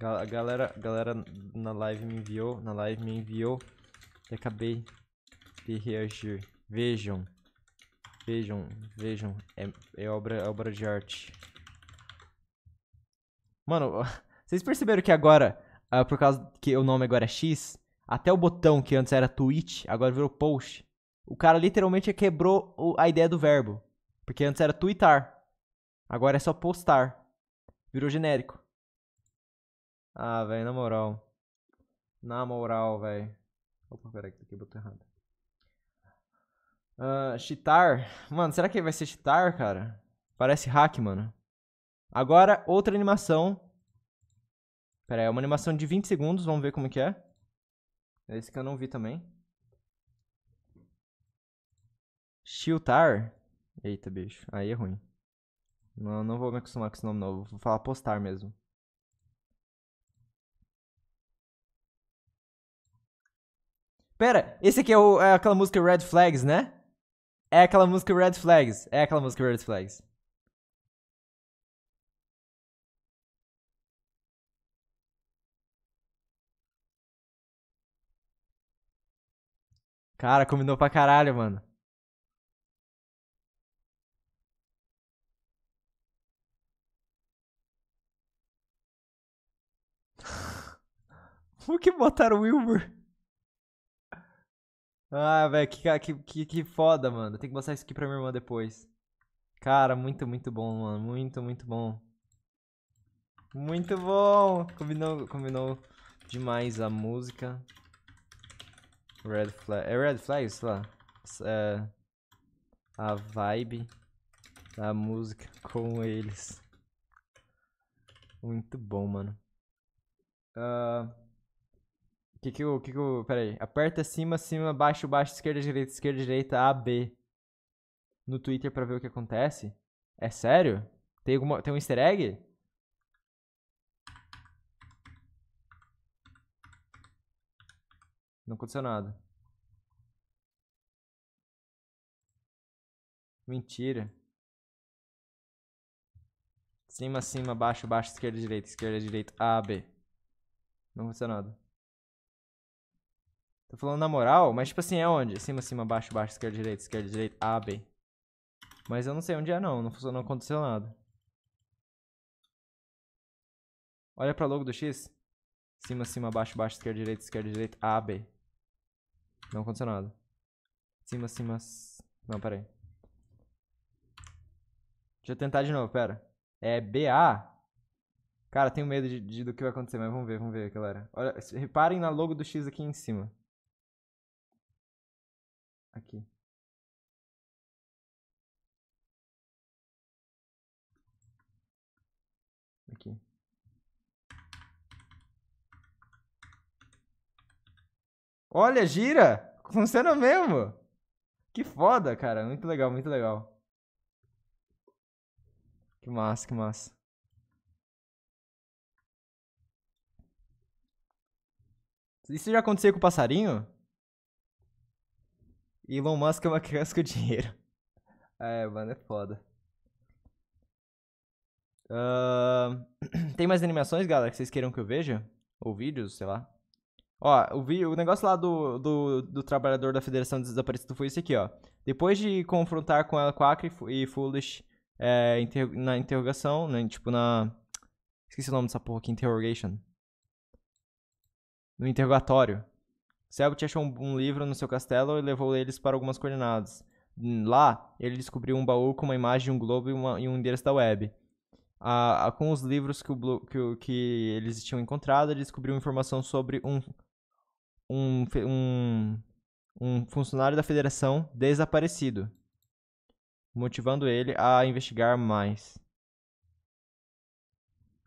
A galera, a galera na live me enviou, na live me enviou e acabei reagir. Vejam. Vejam, vejam. É, é obra, é obra de arte. Mano, vocês perceberam que agora, uh, por causa que o nome agora é X, até o botão que antes era tweet, agora virou post. O cara literalmente quebrou o, a ideia do verbo. Porque antes era twittar. Agora é só postar. Virou genérico. Ah, velho, na moral. Na moral, velho. Opa, peraí, que aqui botou errado. Uh, ah, Chitar. Mano, será que vai ser Chitar, cara? Parece hack, mano. Agora, outra animação. Pera aí, é uma animação de 20 segundos. Vamos ver como que é. É esse que eu não vi também. Shiltar? Eita, bicho. Aí é ruim. Não, não vou me acostumar com esse nome novo. Vou falar postar mesmo. Pera, esse aqui é, o, é aquela música Red Flags, né? É aquela música Red Flags. É aquela música Red Flags. Cara, combinou pra caralho, mano. Por que botaram o Wilbur? Ah, velho, que, que, que, que foda, mano. Tem que mostrar isso aqui pra minha irmã depois. Cara, muito, muito bom, mano. Muito, muito bom. Muito bom! Combinou, combinou demais a música. Red Flag. É Red Flag, isso lá. É, a vibe da música com eles. Muito bom, mano. Uh, que que o. Que que o peraí. Aperta cima, cima, baixo, baixo, esquerda, direita, esquerda, direita, A, B. No Twitter pra ver o que acontece? É sério? Tem, alguma, tem um easter egg? Não aconteceu nada. Mentira. Cima, cima, baixo, baixo, esquerda, direita, esquerda, direita, A, B. Não aconteceu nada. Tô falando na moral, mas tipo assim, é onde? Cima, cima, baixo, baixo, esquerda, direita, esquerda, direita, A, B. Mas eu não sei onde é não, não, funcionou, não aconteceu nada. Olha pra logo do X. Cima, cima, baixo, baixo, esquerda, direita, esquerda, direita, A, B. Não aconteceu nada. Cima, cima... Não, peraí. Deixa eu tentar de novo, pera. É BA? Cara, tenho medo de, de, do que vai acontecer, mas vamos ver, vamos ver, galera. Olha, reparem na logo do X aqui em cima aqui. Aqui. Olha, gira! Funciona mesmo! Que foda, cara. Muito legal, muito legal. Que massa, que massa. Isso já aconteceu com o passarinho? Elon Musk é uma criança com dinheiro. É, mano, é foda. Uh... Tem mais animações, galera, que vocês queiram que eu veja? Ou vídeos, sei lá. Ó, o, vi... o negócio lá do, do, do trabalhador da Federação Desaparecido foi isso aqui, ó. Depois de confrontar com ela Acre e Foolish é, inter... na interrogação, né, tipo na... Esqueci o nome dessa porra aqui, interrogation. No interrogatório. Selbit achou um, livro no seu castelo e levou eles para algumas coordenadas. Lá, ele descobriu um baú com uma imagem de um globo e, uma, e um endereço da web. ah, com os livros que, o, que, que, eles tinham encontrado, ele descobriu informação sobre um, um, um, um funcionário da federação desaparecido, motivando ele a investigar mais.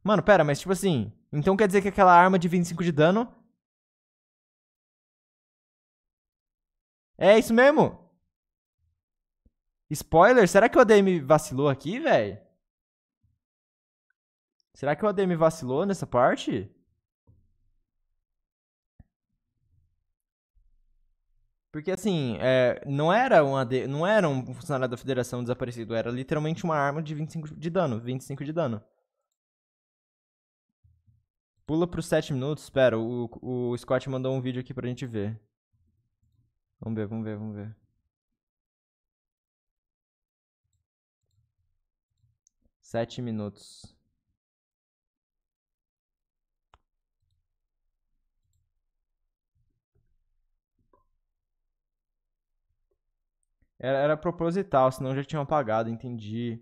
Mano, pera, mas tipo assim, então quer dizer que aquela arma de 25 de dano É isso mesmo? Spoiler? Será que o ADM vacilou aqui, velho? Será que o ADM vacilou nessa parte? Porque assim, é, não era um AD, não era um funcionário da federação desaparecido, era literalmente uma arma de 25 de dano, 25 de dano. Pula para os 7 minutos, espera, o, o Scott mandou um vídeo aqui pra gente ver. Vamos ver, vamos ver, vamos ver. Sete minutos. Era, era proposital, senão já tinha apagado, entendi.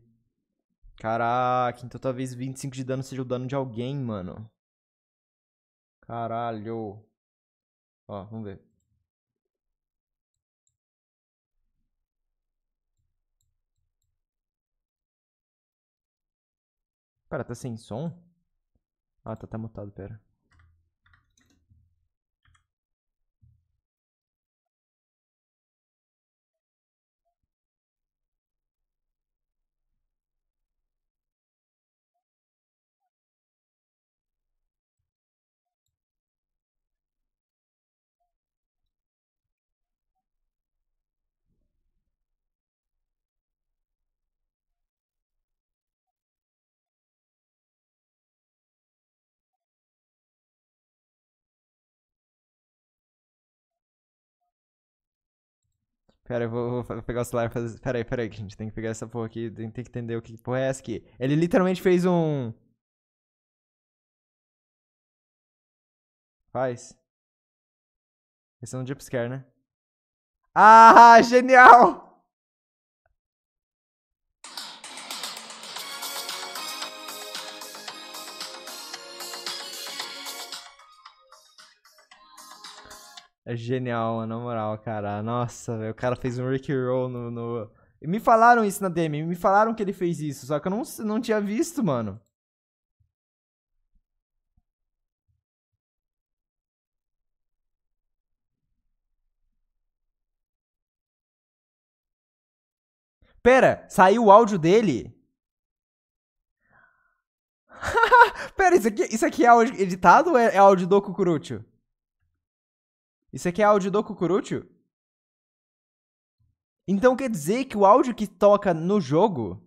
Caraca, então talvez 25 de dano seja o dano de alguém, mano. Caralho. Ó, vamos ver. Cara, tá sem som? Ah, tá, tá mutado, pera. Pera, eu vou, vou, pegar o celular e fazer. Peraí, peraí, que a gente tem que pegar essa porra aqui, tem, tem que entender o que porra é essa aqui. Ele literalmente fez um. Faz. Esse é um jumpscare, né? Ah, genial! É genial, na moral, cara. Nossa, o cara fez um Rickroll no, no. Me falaram isso na DM, me falaram que ele fez isso, só que eu não, não tinha visto, mano. Pera, saiu o áudio dele? Pera, isso aqui, isso aqui é áudio editado ou é, é áudio do Cucurucho? Isso aqui é áudio do Cucurucho? Então quer dizer que o áudio que toca no jogo,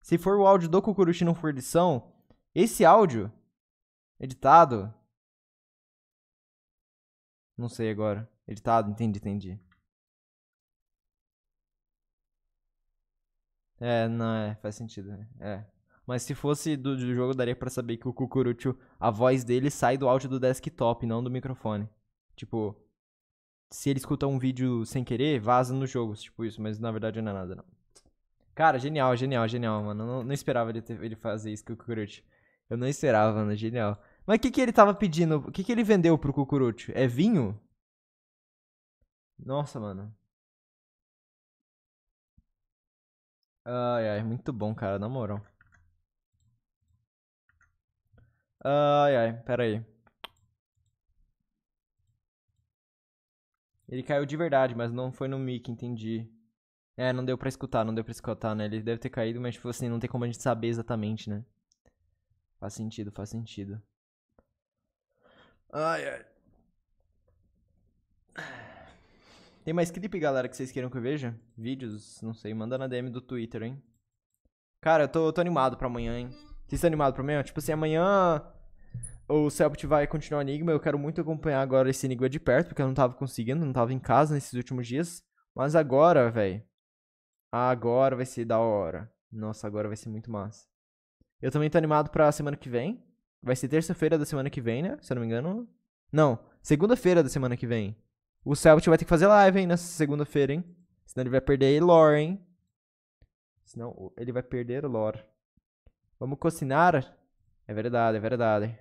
se for o áudio do Cucurucho e não for edição, esse áudio editado. Não sei agora. Editado, entendi, entendi. É, não, é, faz sentido, né? É. Mas se fosse do, do jogo, daria para saber que o Cucurucho, a voz dele sai do áudio do desktop, não do microfone. Tipo, se ele escuta um vídeo sem querer, vaza no jogo tipo isso, mas na verdade não é nada, não. Cara, genial, genial, genial, mano. Eu não, não esperava ele, ter, ele fazer isso com o Kukuruchi. Eu não esperava, mano, genial. Mas o que, que ele tava pedindo? O que, que ele vendeu pro Kukuruchi? É vinho? Nossa, mano. Ai, ai, muito bom, cara, na moral. Ai, ai, pera aí. Ele caiu de verdade, mas não foi no mic, entendi. É, não deu para escutar, não deu pra escutar, né? Ele deve ter caído, mas tipo assim, não tem como a gente saber exatamente, né? Faz sentido, faz sentido. Ai, ai. Tem mais clipe, galera, que vocês queiram que eu veja? Vídeos, não sei, manda na DM do Twitter, hein? Cara, eu tô, eu tô animado pra amanhã, hein? Vocês estão animados pra amanhã? Tipo assim, amanhã o Celpit vai continuar o Enigma. Eu quero muito acompanhar agora esse Enigma de perto, porque eu não tava conseguindo, não tava em casa nesses últimos dias. Mas agora, velho. Agora vai ser da hora. Nossa, agora vai ser muito massa. Eu também tô animado pra semana que vem. Vai ser terça-feira da semana que vem, né? Se eu não me engano. Não, segunda-feira da semana que vem. O Celpit vai ter que fazer live, hein? Nessa segunda-feira, hein? Senão ele vai perder lore, hein? Senão ele vai perder lore. Vamos cocinar? É verdade, é verdade.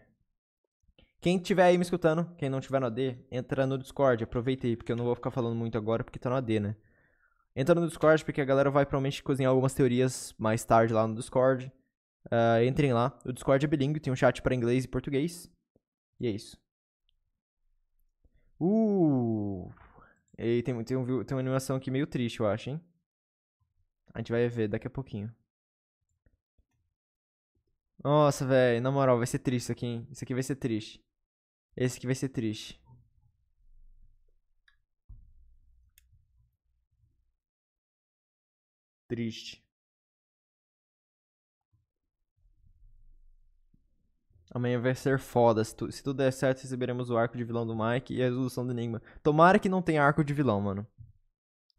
Quem tiver aí me escutando, quem não tiver no AD, entra no Discord, aproveita aí, porque eu não vou ficar falando muito agora porque tá no AD, né? Entra no Discord, porque a galera vai provavelmente cozinhar algumas teorias mais tarde lá no Discord. Uh, entrem lá. O Discord é bilíngue, tem um chat para inglês e português. E é isso. Uh! E tem, tem, um, tem uma animação aqui meio triste, eu acho, hein? A gente vai ver daqui a pouquinho. Nossa, velho, na moral, vai ser triste isso aqui, hein? Isso aqui vai ser triste. Esse que vai ser triste. Triste. Amanhã vai ser foda. Se, tu, se tudo der certo, receberemos o arco de vilão do Mike e a resolução do Enigma. Tomara que não tenha arco de vilão, mano.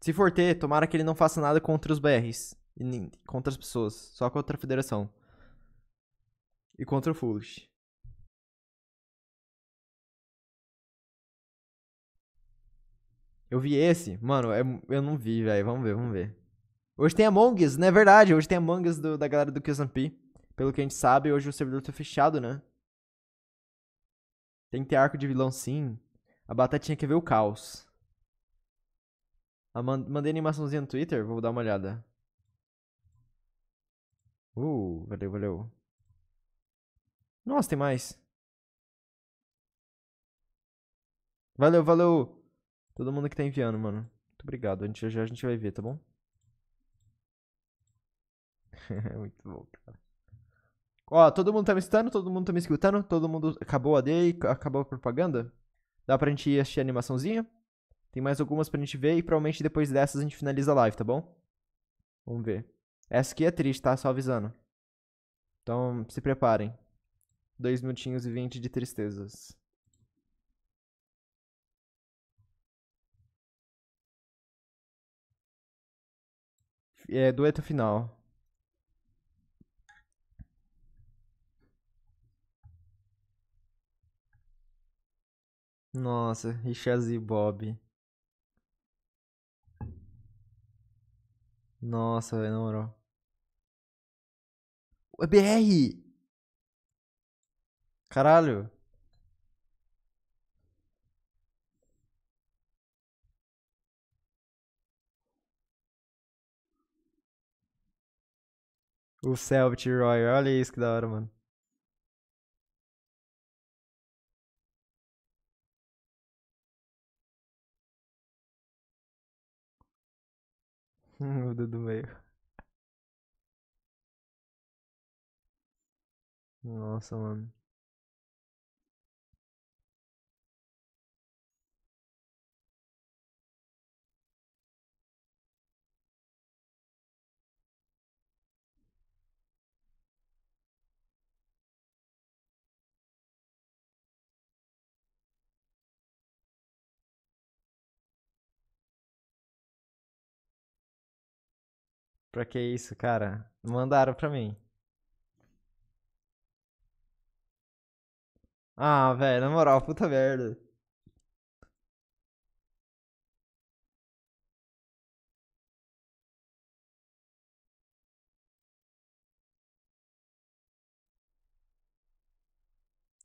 Se for ter, tomara que ele não faça nada contra os BRs. E nem, contra as pessoas. Só contra a federação. E contra o Foolish. Eu vi esse. Mano, é eu não vi, velho. Vamos ver, vamos ver. Hoje tem Among Us, né? verdade? Hoje tem Among Us do, da galera do Kizampi. Pelo que a gente sabe, hoje o servidor tá fechado, né? Tem que ter arco de vilão, sim. A batatinha quer ver o caos. Ah, mandei animaçãozinha no Twitter, vou dar uma olhada. Uh, valeu, valeu. Nossa, tem mais. Valeu, valeu. Todo mundo que tá enviando, mano. Muito obrigado. A gente, já a gente vai ver, tá bom? Muito bom, cara. Ó, todo mundo tá me escutando, todo mundo tá me escutando, todo mundo acabou a day, acabou a propaganda. Dá pra gente assistir a animaçãozinha? Tem mais algumas pra gente ver e provavelmente depois dessas a gente finaliza a live, tá bom? Vamos ver. Essa aqui é triste, tá? Só avisando. Então, se preparem. Dois minutinhos e vinte de tristezas. é, dueto final. Nossa, Richaz e Bob. Nossa, velho, na moral. É BR! Caralho! O Selbit Roy, olha isso que da hora, mano. o dedo meio. Nossa, mano. Pra que isso, cara? Mandaram pra mim. Ah, velho, na moral, puta merda.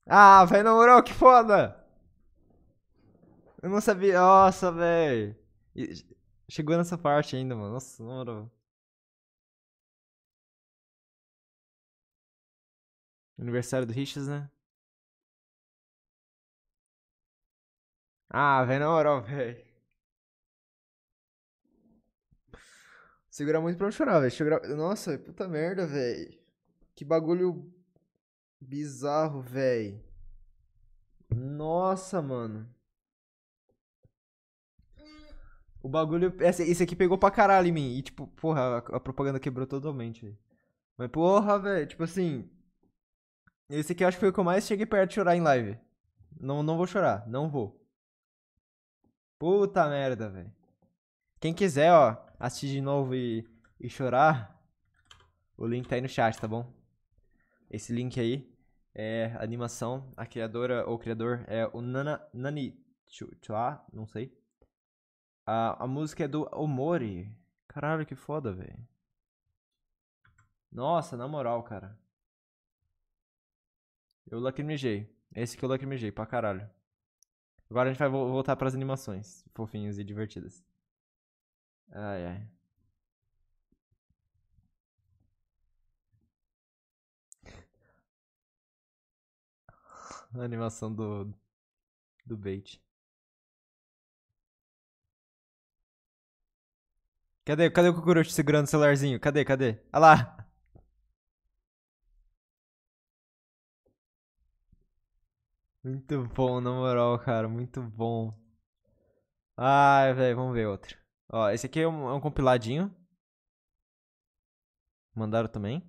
Ah, velho, na moral, que foda! Eu não sabia. Nossa, velho. Chegou nessa parte ainda, mano. Nossa, na moral. Aniversário do Richas, né? Ah, velho, na moral, velho. Segurar muito pra não chorar, velho. Nossa, puta merda, velho. Que bagulho bizarro, velho. Nossa, mano. O bagulho. Esse, aqui pegou pra caralho em mim. E, tipo, porra, a, propaganda quebrou totalmente. Mas, porra, velho, tipo assim. Esse aqui eu acho que foi o que eu mais cheguei perto de chorar em live. Não, não vou chorar, não vou. Puta merda, velho. Quem quiser, ó, assistir de novo e, e chorar, o link tá aí no chat, tá bom? Esse link aí é animação. A criadora ou criador é o Nana, Nani Chua, não sei. A, a música é do Omori. Caralho, que foda, velho. Nossa, na moral, cara. Eu lacrimejei. Esse que eu lacrimejei pra caralho. Agora a gente vai voltar pras animações fofinhas e divertidas. Ai, ai. A animação do, do bait. Cadê, cadê o Kukurochi segurando o celularzinho? Cadê, cadê? Olha lá! Muito bom, na moral, cara. Muito bom. Ai, velho, vamos ver outro. Ó, esse aqui é um, é um compiladinho. Mandaram também.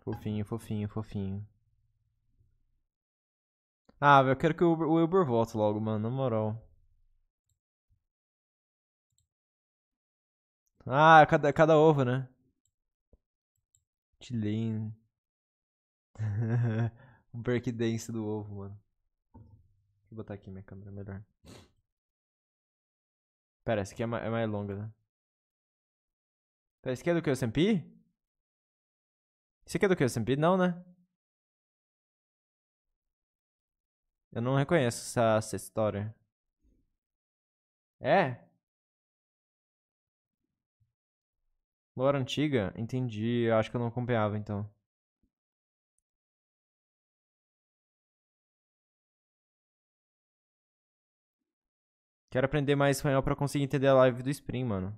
Fofinho, fofinho, fofinho. Ah, eu quero que o Uber, o Uber volte logo, mano, na moral. Ah, cada, cada ovo, né? Chileno. o dance do ovo, mano. Deixa eu botar aqui minha câmera melhor. Pera, essa aqui é mais, é mais longa, né? Pera, esse aqui é do que? O SMP? Esse aqui é do que? O SMP? Não, né? Eu não reconheço essa, essa história. É? Lore antiga? Entendi. Acho que eu não acompanhava, então. Quero aprender mais espanhol para conseguir entender a live do Spring, mano.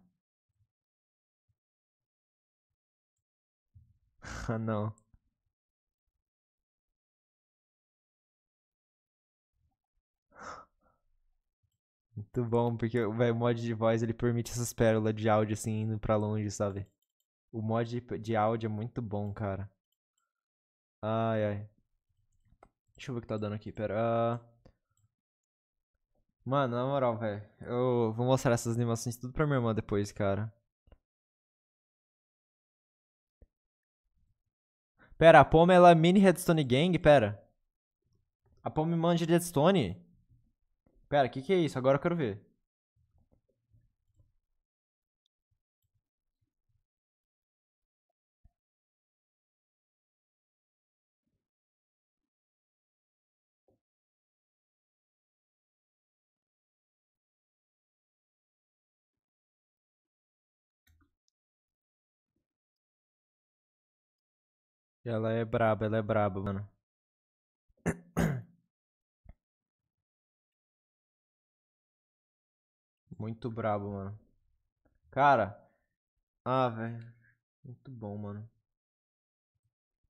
Ah, não. Muito bom, porque véio, o mod de voz ele permite essas pérolas de áudio assim indo pra longe, sabe? O mod de, de áudio é muito bom, cara. Ai, ai. Deixa eu ver o que tá dando aqui, pera. Ah. Mano, na moral, velho. Eu vou mostrar essas animações tudo pra minha irmã depois, cara. Pera, a Poma ela é mini Redstone Gang? Pera. A Poma me manja de Redstone? Pera, o que, que é isso? Agora eu quero ver. Ela é braba, ela é braba, mano. Muito brabo, mano. Cara. Ah, velho. Muito bom, mano.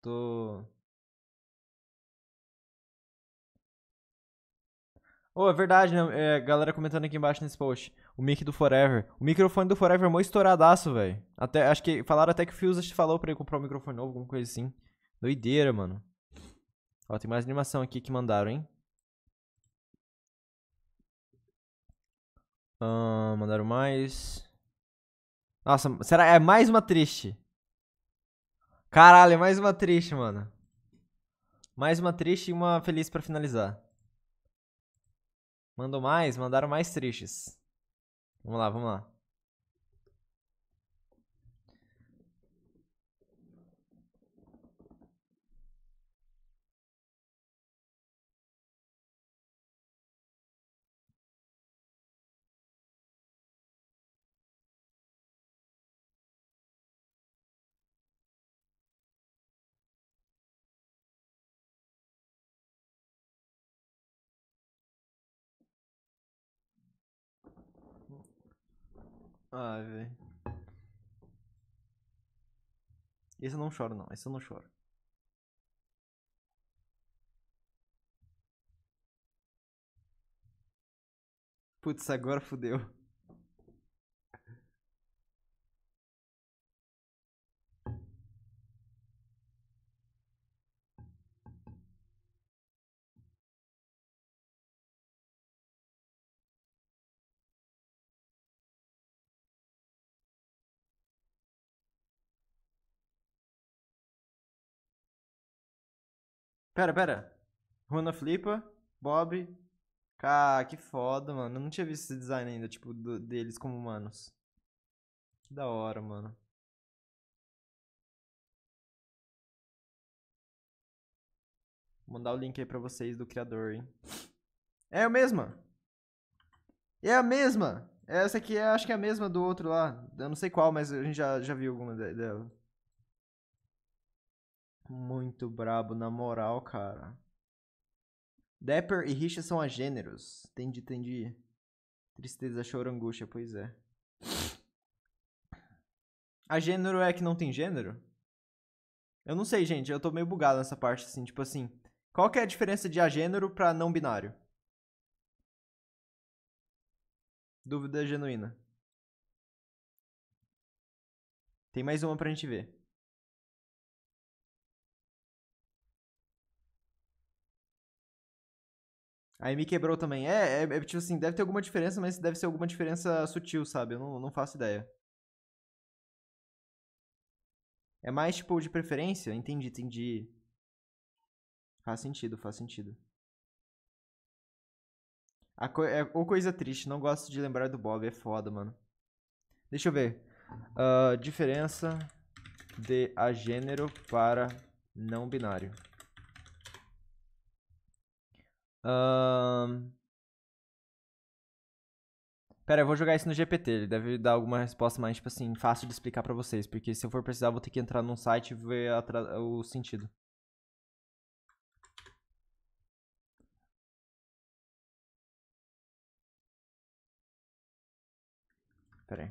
Tô. Oh, é verdade, né? É, galera comentando aqui embaixo nesse post. O mic do Forever. O microfone do Forever é mó estouradaço, velho. Até, acho que falaram até que o Fuse falou pra ele comprar um microfone novo, alguma coisa assim. Doideira, mano. Ó, tem mais animação aqui que mandaram, hein? mandaram mais. Nossa, será? É mais uma triste. Caralho, é mais uma triste, mano. Mais uma triste e uma feliz para finalizar. Mandou mais? Mandaram mais tristes. Vamos lá, vamos lá. Ai, velho. Esse eu não choro, não. Esse eu não choro. Putz, agora fudeu. Pera, pera. Runa Flipa, Bob. Cara, que foda, mano. Eu não tinha visto esse design ainda, tipo, do, deles como humanos. Que da hora, mano. Vou mandar o link aí pra vocês do criador, hein. É a mesma! É a mesma! Essa aqui é, acho que é a mesma do outro lá. Eu não sei qual, mas a gente já, já viu alguma dela muito brabo, na moral, cara. Dapper e Richa são agêneros. Entendi, entendi. Tristeza, choro, angústia, pois é. A gênero é que não tem gênero? Eu não sei, gente, eu tô meio bugado nessa parte, assim, tipo assim. Qual que é a diferença de agênero pra não binário? Dúvida genuína. Tem mais uma pra gente ver. Aí me quebrou também. É, é, é, tipo assim, deve ter alguma diferença, mas deve ser alguma diferença sutil, sabe? Eu não, não faço ideia. É mais tipo de preferência? Entendi, entendi. Faz sentido, faz sentido. A co é, ou coisa triste, não gosto de lembrar do Bob, é foda, mano. Deixa eu ver. Uh, diferença de a gênero para não binário. Uh... Pera, eu vou jogar isso no GPT. Ele deve dar alguma resposta mais, tipo assim, fácil de explicar para vocês. Porque se eu for precisar, vou ter que entrar num site e ver o sentido. Pera aí.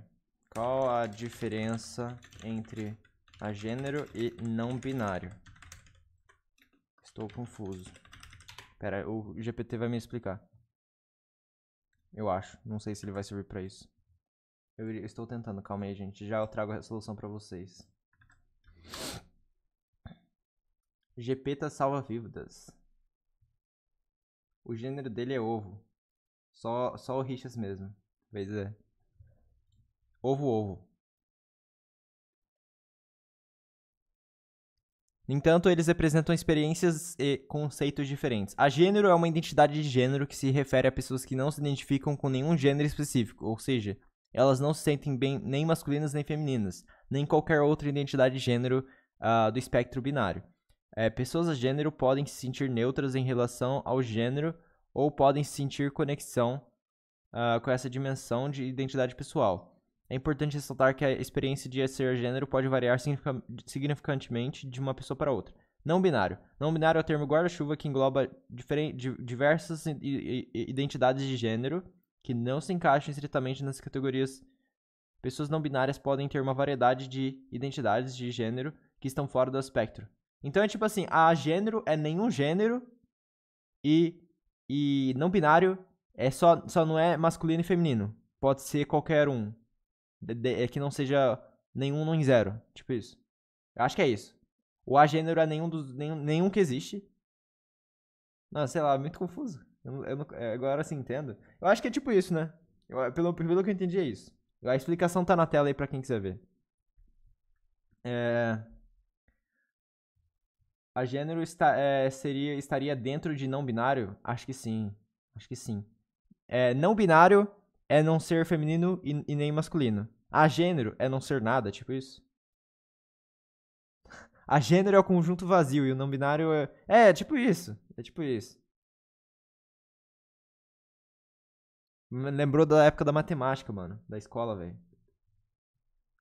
Qual a diferença entre a gênero e não binário? Estou confuso. Pera, o GPT vai me explicar. Eu acho. Não sei se ele vai servir para isso. Eu estou tentando, calma aí, gente. Já eu trago a solução para vocês. GPT salva vidas. O gênero dele é ovo. Só, só o Richas mesmo. Pois é. Ovo, ovo. No entanto, eles representam experiências e conceitos diferentes. A gênero é uma identidade de gênero que se refere a pessoas que não se identificam com nenhum gênero específico, ou seja, elas não se sentem bem nem masculinas nem femininas, nem qualquer outra identidade de gênero uh, do espectro binário. É, pessoas a gênero podem se sentir neutras em relação ao gênero ou podem sentir conexão uh, com essa dimensão de identidade pessoal. É importante ressaltar que a experiência de ser gênero pode variar significantemente de uma pessoa para outra. Não binário. Não binário é o termo guarda-chuva que engloba diversas identidades de gênero que não se encaixam estritamente nas categorias. Pessoas não binárias podem ter uma variedade de identidades de gênero que estão fora do espectro. Então é tipo assim, a gênero é nenhum gênero e, e não binário é só, só não é masculino e feminino. Pode ser qualquer um de, de, é que não seja nenhum nem zero. Tipo isso. Eu acho que é isso. O agênero é nenhum, dos, nenhum, nenhum que existe. Não, sei lá, é muito confuso. Eu, eu é, agora sim entendo. Eu acho que é tipo isso, né? Eu, pelo, pelo que eu entendi, é isso. A explicação tá na tela aí pra quem quiser ver. É... A gênero está, é, seria, estaria dentro de não binário? Acho que sim. Acho que sim. É, não binário é não ser feminino e, e nem masculino. A gênero é não ser nada, tipo isso. A gênero é o conjunto vazio e o não binário é. É, é tipo isso. É tipo isso. lembrou da época da matemática, mano. Da escola, velho.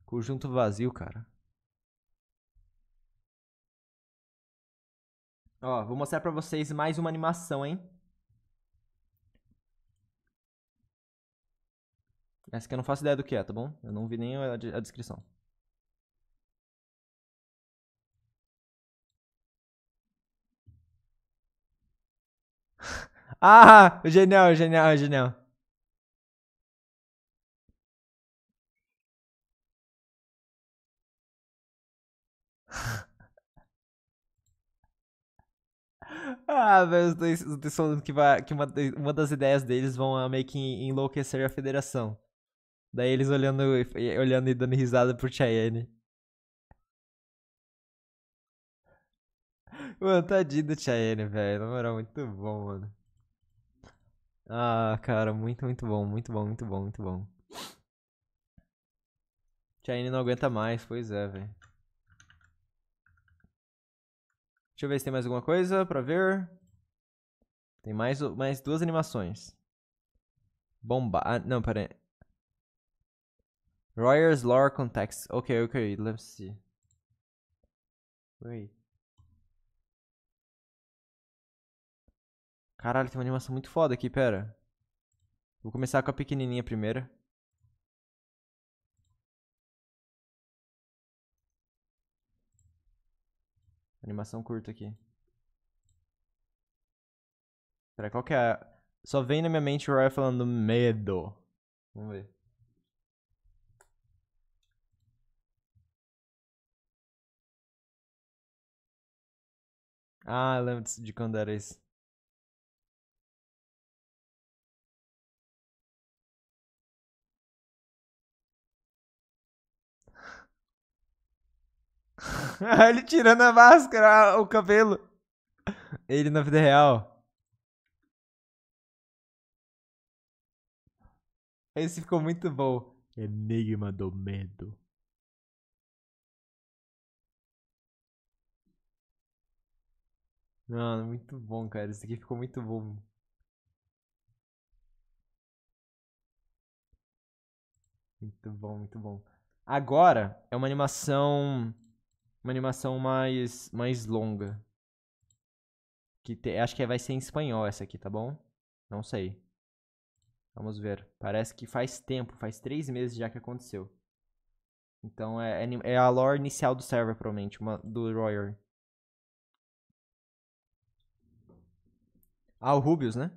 Conjunto vazio, cara. Ó, vou mostrar pra vocês mais uma animação, hein? Essa aqui eu não faço ideia do que é, tá bom? Eu não vi nem a, a descrição. ah, genial, genial, ah, genial. Ah, velho, eu tô, eu tô falando que, vai, que uma, uma das ideias deles vão meio que enlouquecer a federação. Daí eles olhando, olhando e dando risada pro Cheyenne. Mano, tadinho do Cheyenne, velho. Na moral, muito bom, mano. Ah, cara, muito, muito bom, muito bom, muito bom, muito bom. Cheyenne não aguenta mais, pois é, velho. Deixa eu ver se tem mais alguma coisa pra ver. Tem mais, mais duas animações. Bomba. Ah, não, pera aí. Royer's lore context. Okay, okay, let's see. Wait. Caralho, tem uma animação muito foda aqui, pera. Vou começar com a pequenininha primeiro. Animação curta aqui. Pera, qual que é? Só vem na minha mente o Roy falando medo. Vamos ver. Ah, lembro de quando era isso. Ele tirando a máscara, o cabelo. Ele na vida real. Esse ficou muito bom. Enigma do medo. Mano, muito bom, cara. Isso aqui ficou muito bom. Muito bom, muito bom. Agora é uma animação. Uma animação mais, mais longa. Que te, acho que vai ser em espanhol essa aqui, tá bom? Não sei. Vamos ver. Parece que faz tempo, faz três meses já que aconteceu. Então é, é, é a lore inicial do server, provavelmente, uma, do Royer. Ah, o Rubius, né?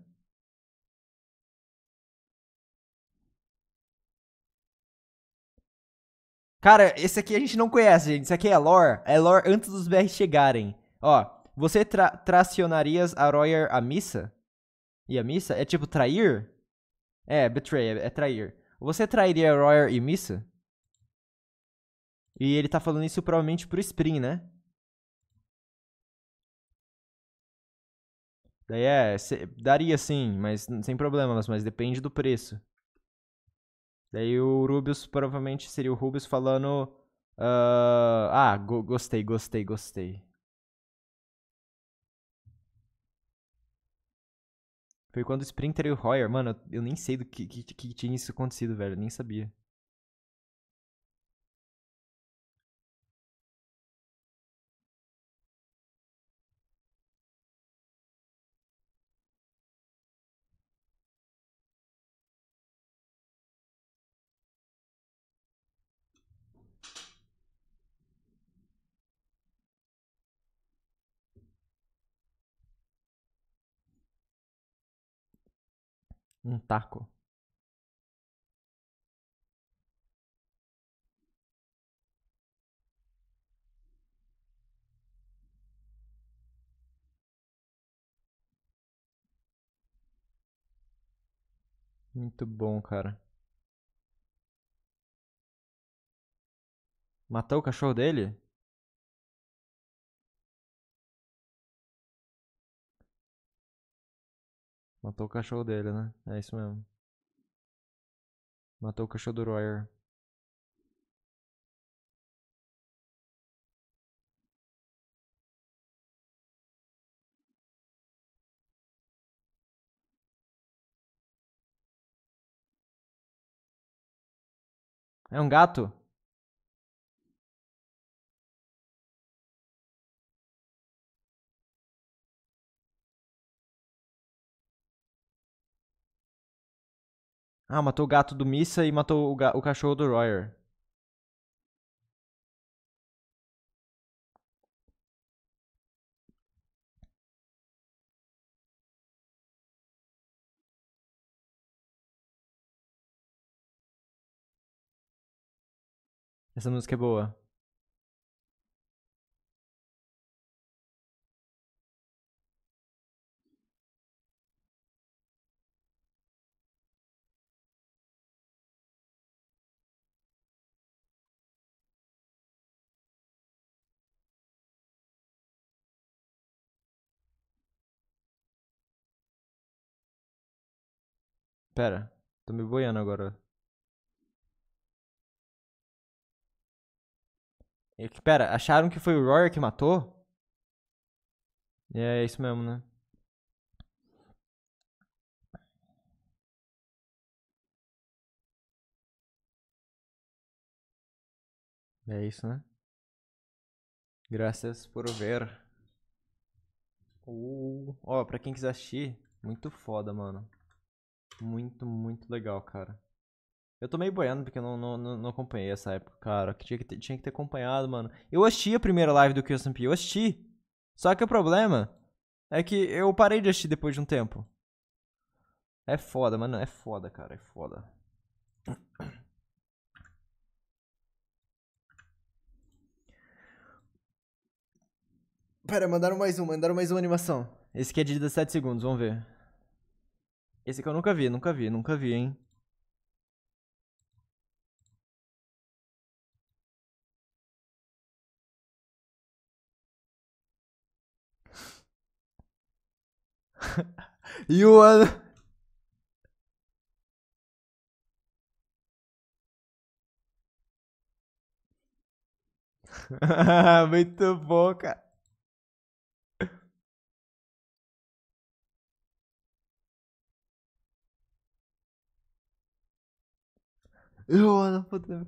Cara, esse aqui a gente não conhece, gente. Isso aqui é lore. É lore antes dos BR chegarem. Ó, você tra tracionarias a Royer a missa? E a missa? É tipo trair? É, betray, é, é trair. Você trairia Royer e missa? E ele tá falando isso provavelmente pro Spring, né? Daí é, cê, daria sim, mas sem problemas, mas depende do preço. Daí o Rubius provavelmente seria o Rubius falando. Uh, ah, go gostei, gostei, gostei. Foi quando o Sprinter e o Royer, mano, eu nem sei do que, que, que tinha isso acontecido, velho, eu nem sabia. Um taco. Muito bom, cara. Matou o cachorro dele? Matou o cachorro dele, né? É isso mesmo. Matou o cachorro do Royer. É um gato? Ah, matou o gato do Missa e matou o, o cachorro do Royer. Essa música é boa. Pera, tô me boiando agora. pera, acharam que foi o Royer que matou? É, é isso mesmo, né? É isso, né? Graças por ver. Uh, ó, uh, oh, pra quem quiser assistir, muito foda, mano muito, muito legal, cara. Eu tô meio boiando porque eu não, não, não, acompanhei essa época, cara. tinha, que ter, tinha que ter acompanhado, mano. Eu assisti a primeira live do Kilson Eu assisti. Só que o problema é que eu parei de assistir depois de um tempo. É foda, mano. É foda, cara. É foda. Pera, mandaram mais um. Mandaram mais uma animação. Esse aqui é de 17 segundos. Vamos ver. Esse aqui eu nunca vi, nunca vi, nunca vi, hein? you are... Muito bom, cara. Eu olho puta.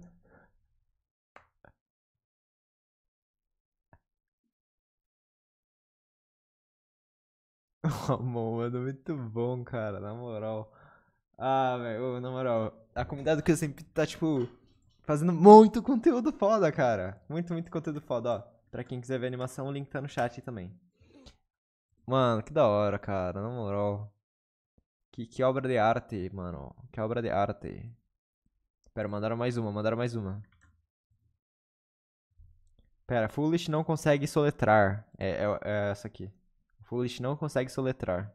Amor, mano, muito bom, cara, na moral. Ah, velho, na moral, a comunidade do que eu sempre tá, tipo, fazendo muito conteúdo foda, cara. Muito, muito conteúdo foda, ó. Pra quem quiser ver animação, o link tá no chat também. Mano, que da hora, cara, na moral. Que, que obra de arte, mano. Que obra de arte. Pera, mandaram mais uma, mandaram mais uma. Pera, Foolish não consegue soletrar. É, é, é essa aqui. Foolish não consegue soletrar.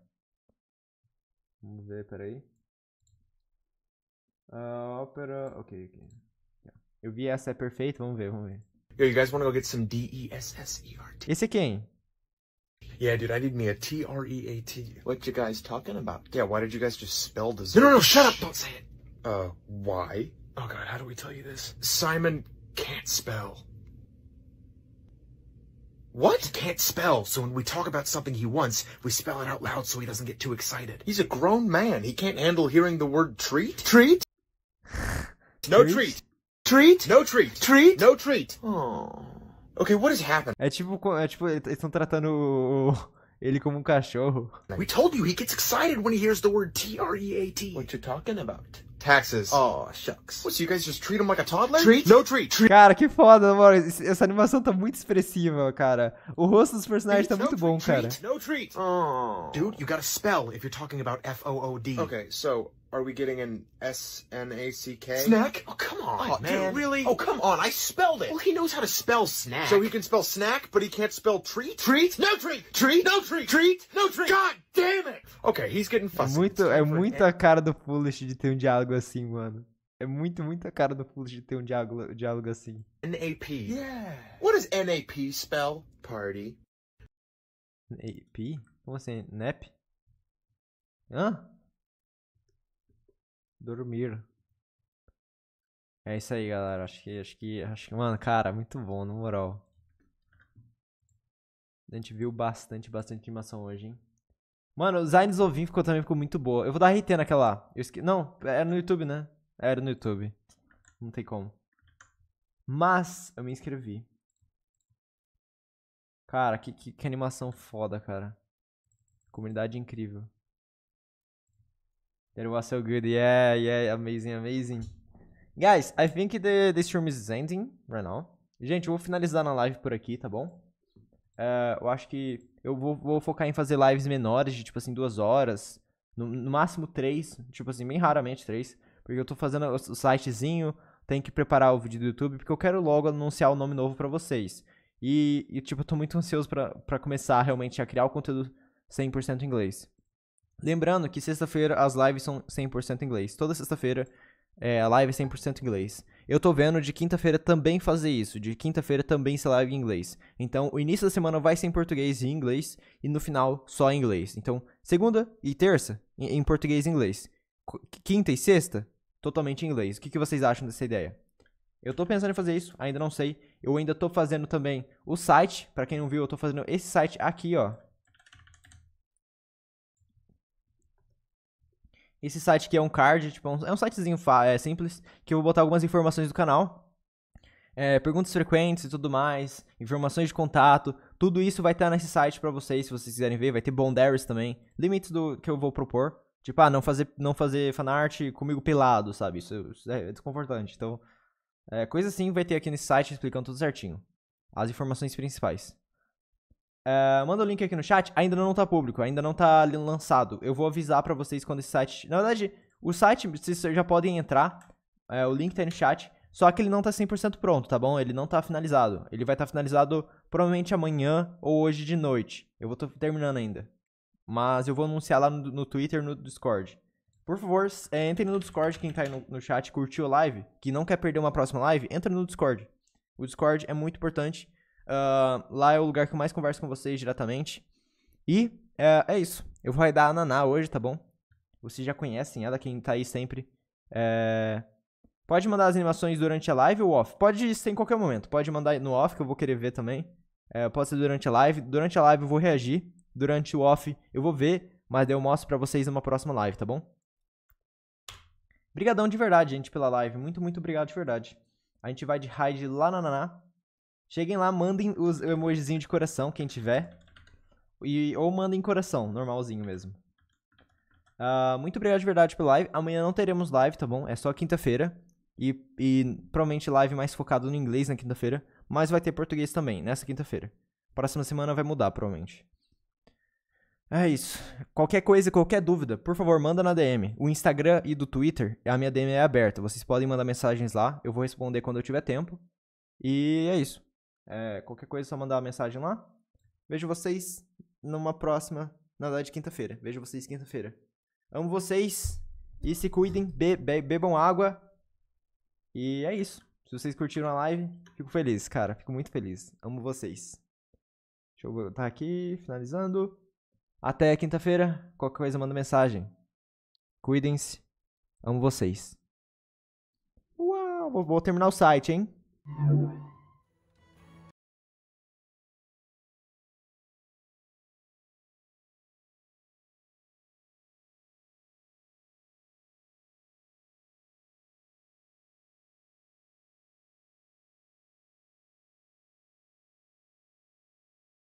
Vamos ver, peraí. Uh, Opera, Ok, ok. Eu vi essa é perfeita, vamos ver, vamos ver. Yo, you guys wanna go get some D-E-S-S-E-R-T? Esse é quem? Yeah, dude, I need me a T R E A T. What you guys talking about? Yeah, why did you guys just spell dessert? No, no, no, shut up! Don't say it. Uh, why? Oh God, how do we tell you this? Simon can't spell. What? He can't spell, so when we talk about something he wants, we spell it out loud so he doesn't get too excited. He's a grown man. He can't handle hearing the word treat. Treat? No treat. Treat? No treat. Treat? No treat. Oh. Okay, what has happened? É tipo, é tipo eles estão tratando ele como um cachorro. We told you he gets excited when he hears the word T R E A T. What you talking about? Taxes. Oh, shucks. What, so you guys just treat him like a toddler? Treat? No treat. treat. Cara, que foda, mano. Essa animação tá muito expressiva, cara. O rosto dos personagens treat, tá muito no bom, treat, cara. Treat, no treat. Oh. Dude, you gotta spell if you're talking about F-O-O-D. Okay, so are we getting an S N A C K? Snack? Oh come on, oh, man! Dude, really? Oh come on! I spelled it. Well, he knows how to spell snack. So he can spell snack, but he can't spell treat. Treat? No treat. Treat? No treat. Treat? No treat. God damn it! Okay, he's getting fussed. É muito, é muito a cara do Foolish de ter um diálogo assim, mano. É muito, muito a cara do Foolish de ter um diálogo, diálogo assim. NAP. Yeah. What does NAP spell? Party. NAP? Como assim? NAP? Hã? Dormir. É isso aí, galera. Acho que, acho que, acho que, mano, cara, muito bom, no moral. A gente viu bastante, bastante animação hoje, hein? Mano, o Zayn Ovin ficou, também ficou muito boa. Eu vou dar RT naquela lá. Eu esque... Não, era no YouTube, né? Era no YouTube. Não tem como. Mas, eu me inscrevi. Cara, que, que, que animação foda, cara. Comunidade incrível. It was so good. Yeah, yeah, amazing, amazing. Guys, I think the, the stream is ending right now. Gente, eu vou finalizar na live por aqui, tá bom? Uh, eu acho que eu vou, vou, focar em fazer lives menores, de tipo assim, duas horas. No, no, máximo três, tipo assim, bem raramente três. Porque eu tô fazendo o sitezinho, tenho que preparar o vídeo do YouTube, porque eu quero logo anunciar o um nome novo para vocês. E, e, tipo, eu tô muito ansioso para começar realmente a criar o conteúdo 100% em inglês. Lembrando que sexta-feira as lives são 100% inglês. Toda sexta-feira é, a live é 100% inglês. Eu tô vendo de quinta-feira também fazer isso, de quinta-feira também ser live em inglês. Então, o início da semana vai ser em português e inglês, e no final só em inglês. Então, segunda e terça em português e inglês. Quinta e sexta, totalmente em inglês. O que, que vocês acham dessa ideia? Eu tô pensando em fazer isso, ainda não sei. Eu ainda tô fazendo também o site, para quem não viu, eu tô fazendo esse site aqui, ó, Esse site aqui é um card, tipo, é um, é sitezinho é, simples, que eu vou botar algumas informações do canal. É, perguntas frequentes e tudo mais, informações de contato, tudo isso vai estar tá nesse site para vocês, se vocês quiserem ver, vai ter bondaries também, limites do que eu vou propor. Tipo, ah, não fazer, não fazer fanart comigo pelado, sabe? Isso, isso é desconfortante. Então, é, coisa assim vai ter aqui nesse site explicando tudo certinho. As informações principais. Uh, manda o link aqui no chat. Ainda não tá público, ainda não tá lançado. Eu vou avisar para vocês quando esse site. Na verdade, o site, vocês já podem entrar. Uh, o link tá aí no chat. Só que ele não tá 100% pronto, tá bom? Ele não tá finalizado. Ele vai estar tá finalizado provavelmente amanhã ou hoje de noite. Eu vou tô terminando ainda. Mas eu vou anunciar lá no, no Twitter, no Discord. Por favor, é, entre no Discord quem tá aí no, no chat, curtiu a live, que não quer perder uma próxima live, entra no Discord. O Discord é muito importante Uh, lá é o lugar que eu mais converso com vocês diretamente. E uh, é isso. Eu vou raidar a Naná hoje, tá bom? Vocês já conhecem ela, quem tá aí sempre. É... Pode mandar as animações durante a live ou off? Pode ser em qualquer momento. Pode mandar no off, que eu vou querer ver também. É, pode ser durante a live. Durante a live eu vou reagir. Durante o off eu vou ver. Mas daí eu mostro pra vocês numa próxima live, tá bom? Obrigadão de verdade, gente, pela live. Muito, muito obrigado de verdade. A gente vai de raid lá na Naná. Cheguem lá, mandem os, o emojizinho de coração, quem tiver. E, ou mandem coração, normalzinho mesmo. Uh, muito obrigado de verdade pelo live. Amanhã não teremos live, tá bom? É só quinta-feira. E, e, provavelmente live mais focado no inglês na quinta-feira. Mas vai ter português também, nessa quinta-feira. Próxima semana vai mudar, provavelmente. É isso. Qualquer coisa, qualquer dúvida, por favor, manda na DM. O Instagram e do Twitter, a minha DM é aberta. Vocês podem mandar mensagens lá. Eu vou responder quando eu tiver tempo. E é isso. É, qualquer coisa é só mandar uma mensagem lá. Vejo vocês numa próxima, na verdade, quinta-feira. Vejo vocês quinta-feira. Amo vocês e se cuidem, be be bebam água. E é isso. Se vocês curtiram a live, fico feliz, cara. Fico muito feliz. Amo vocês. Deixa eu botar aqui, finalizando. Até quinta-feira. Qualquer coisa, manda mensagem. Cuidem-se. Amo vocês. Uau, vou, vou terminar o site, hein?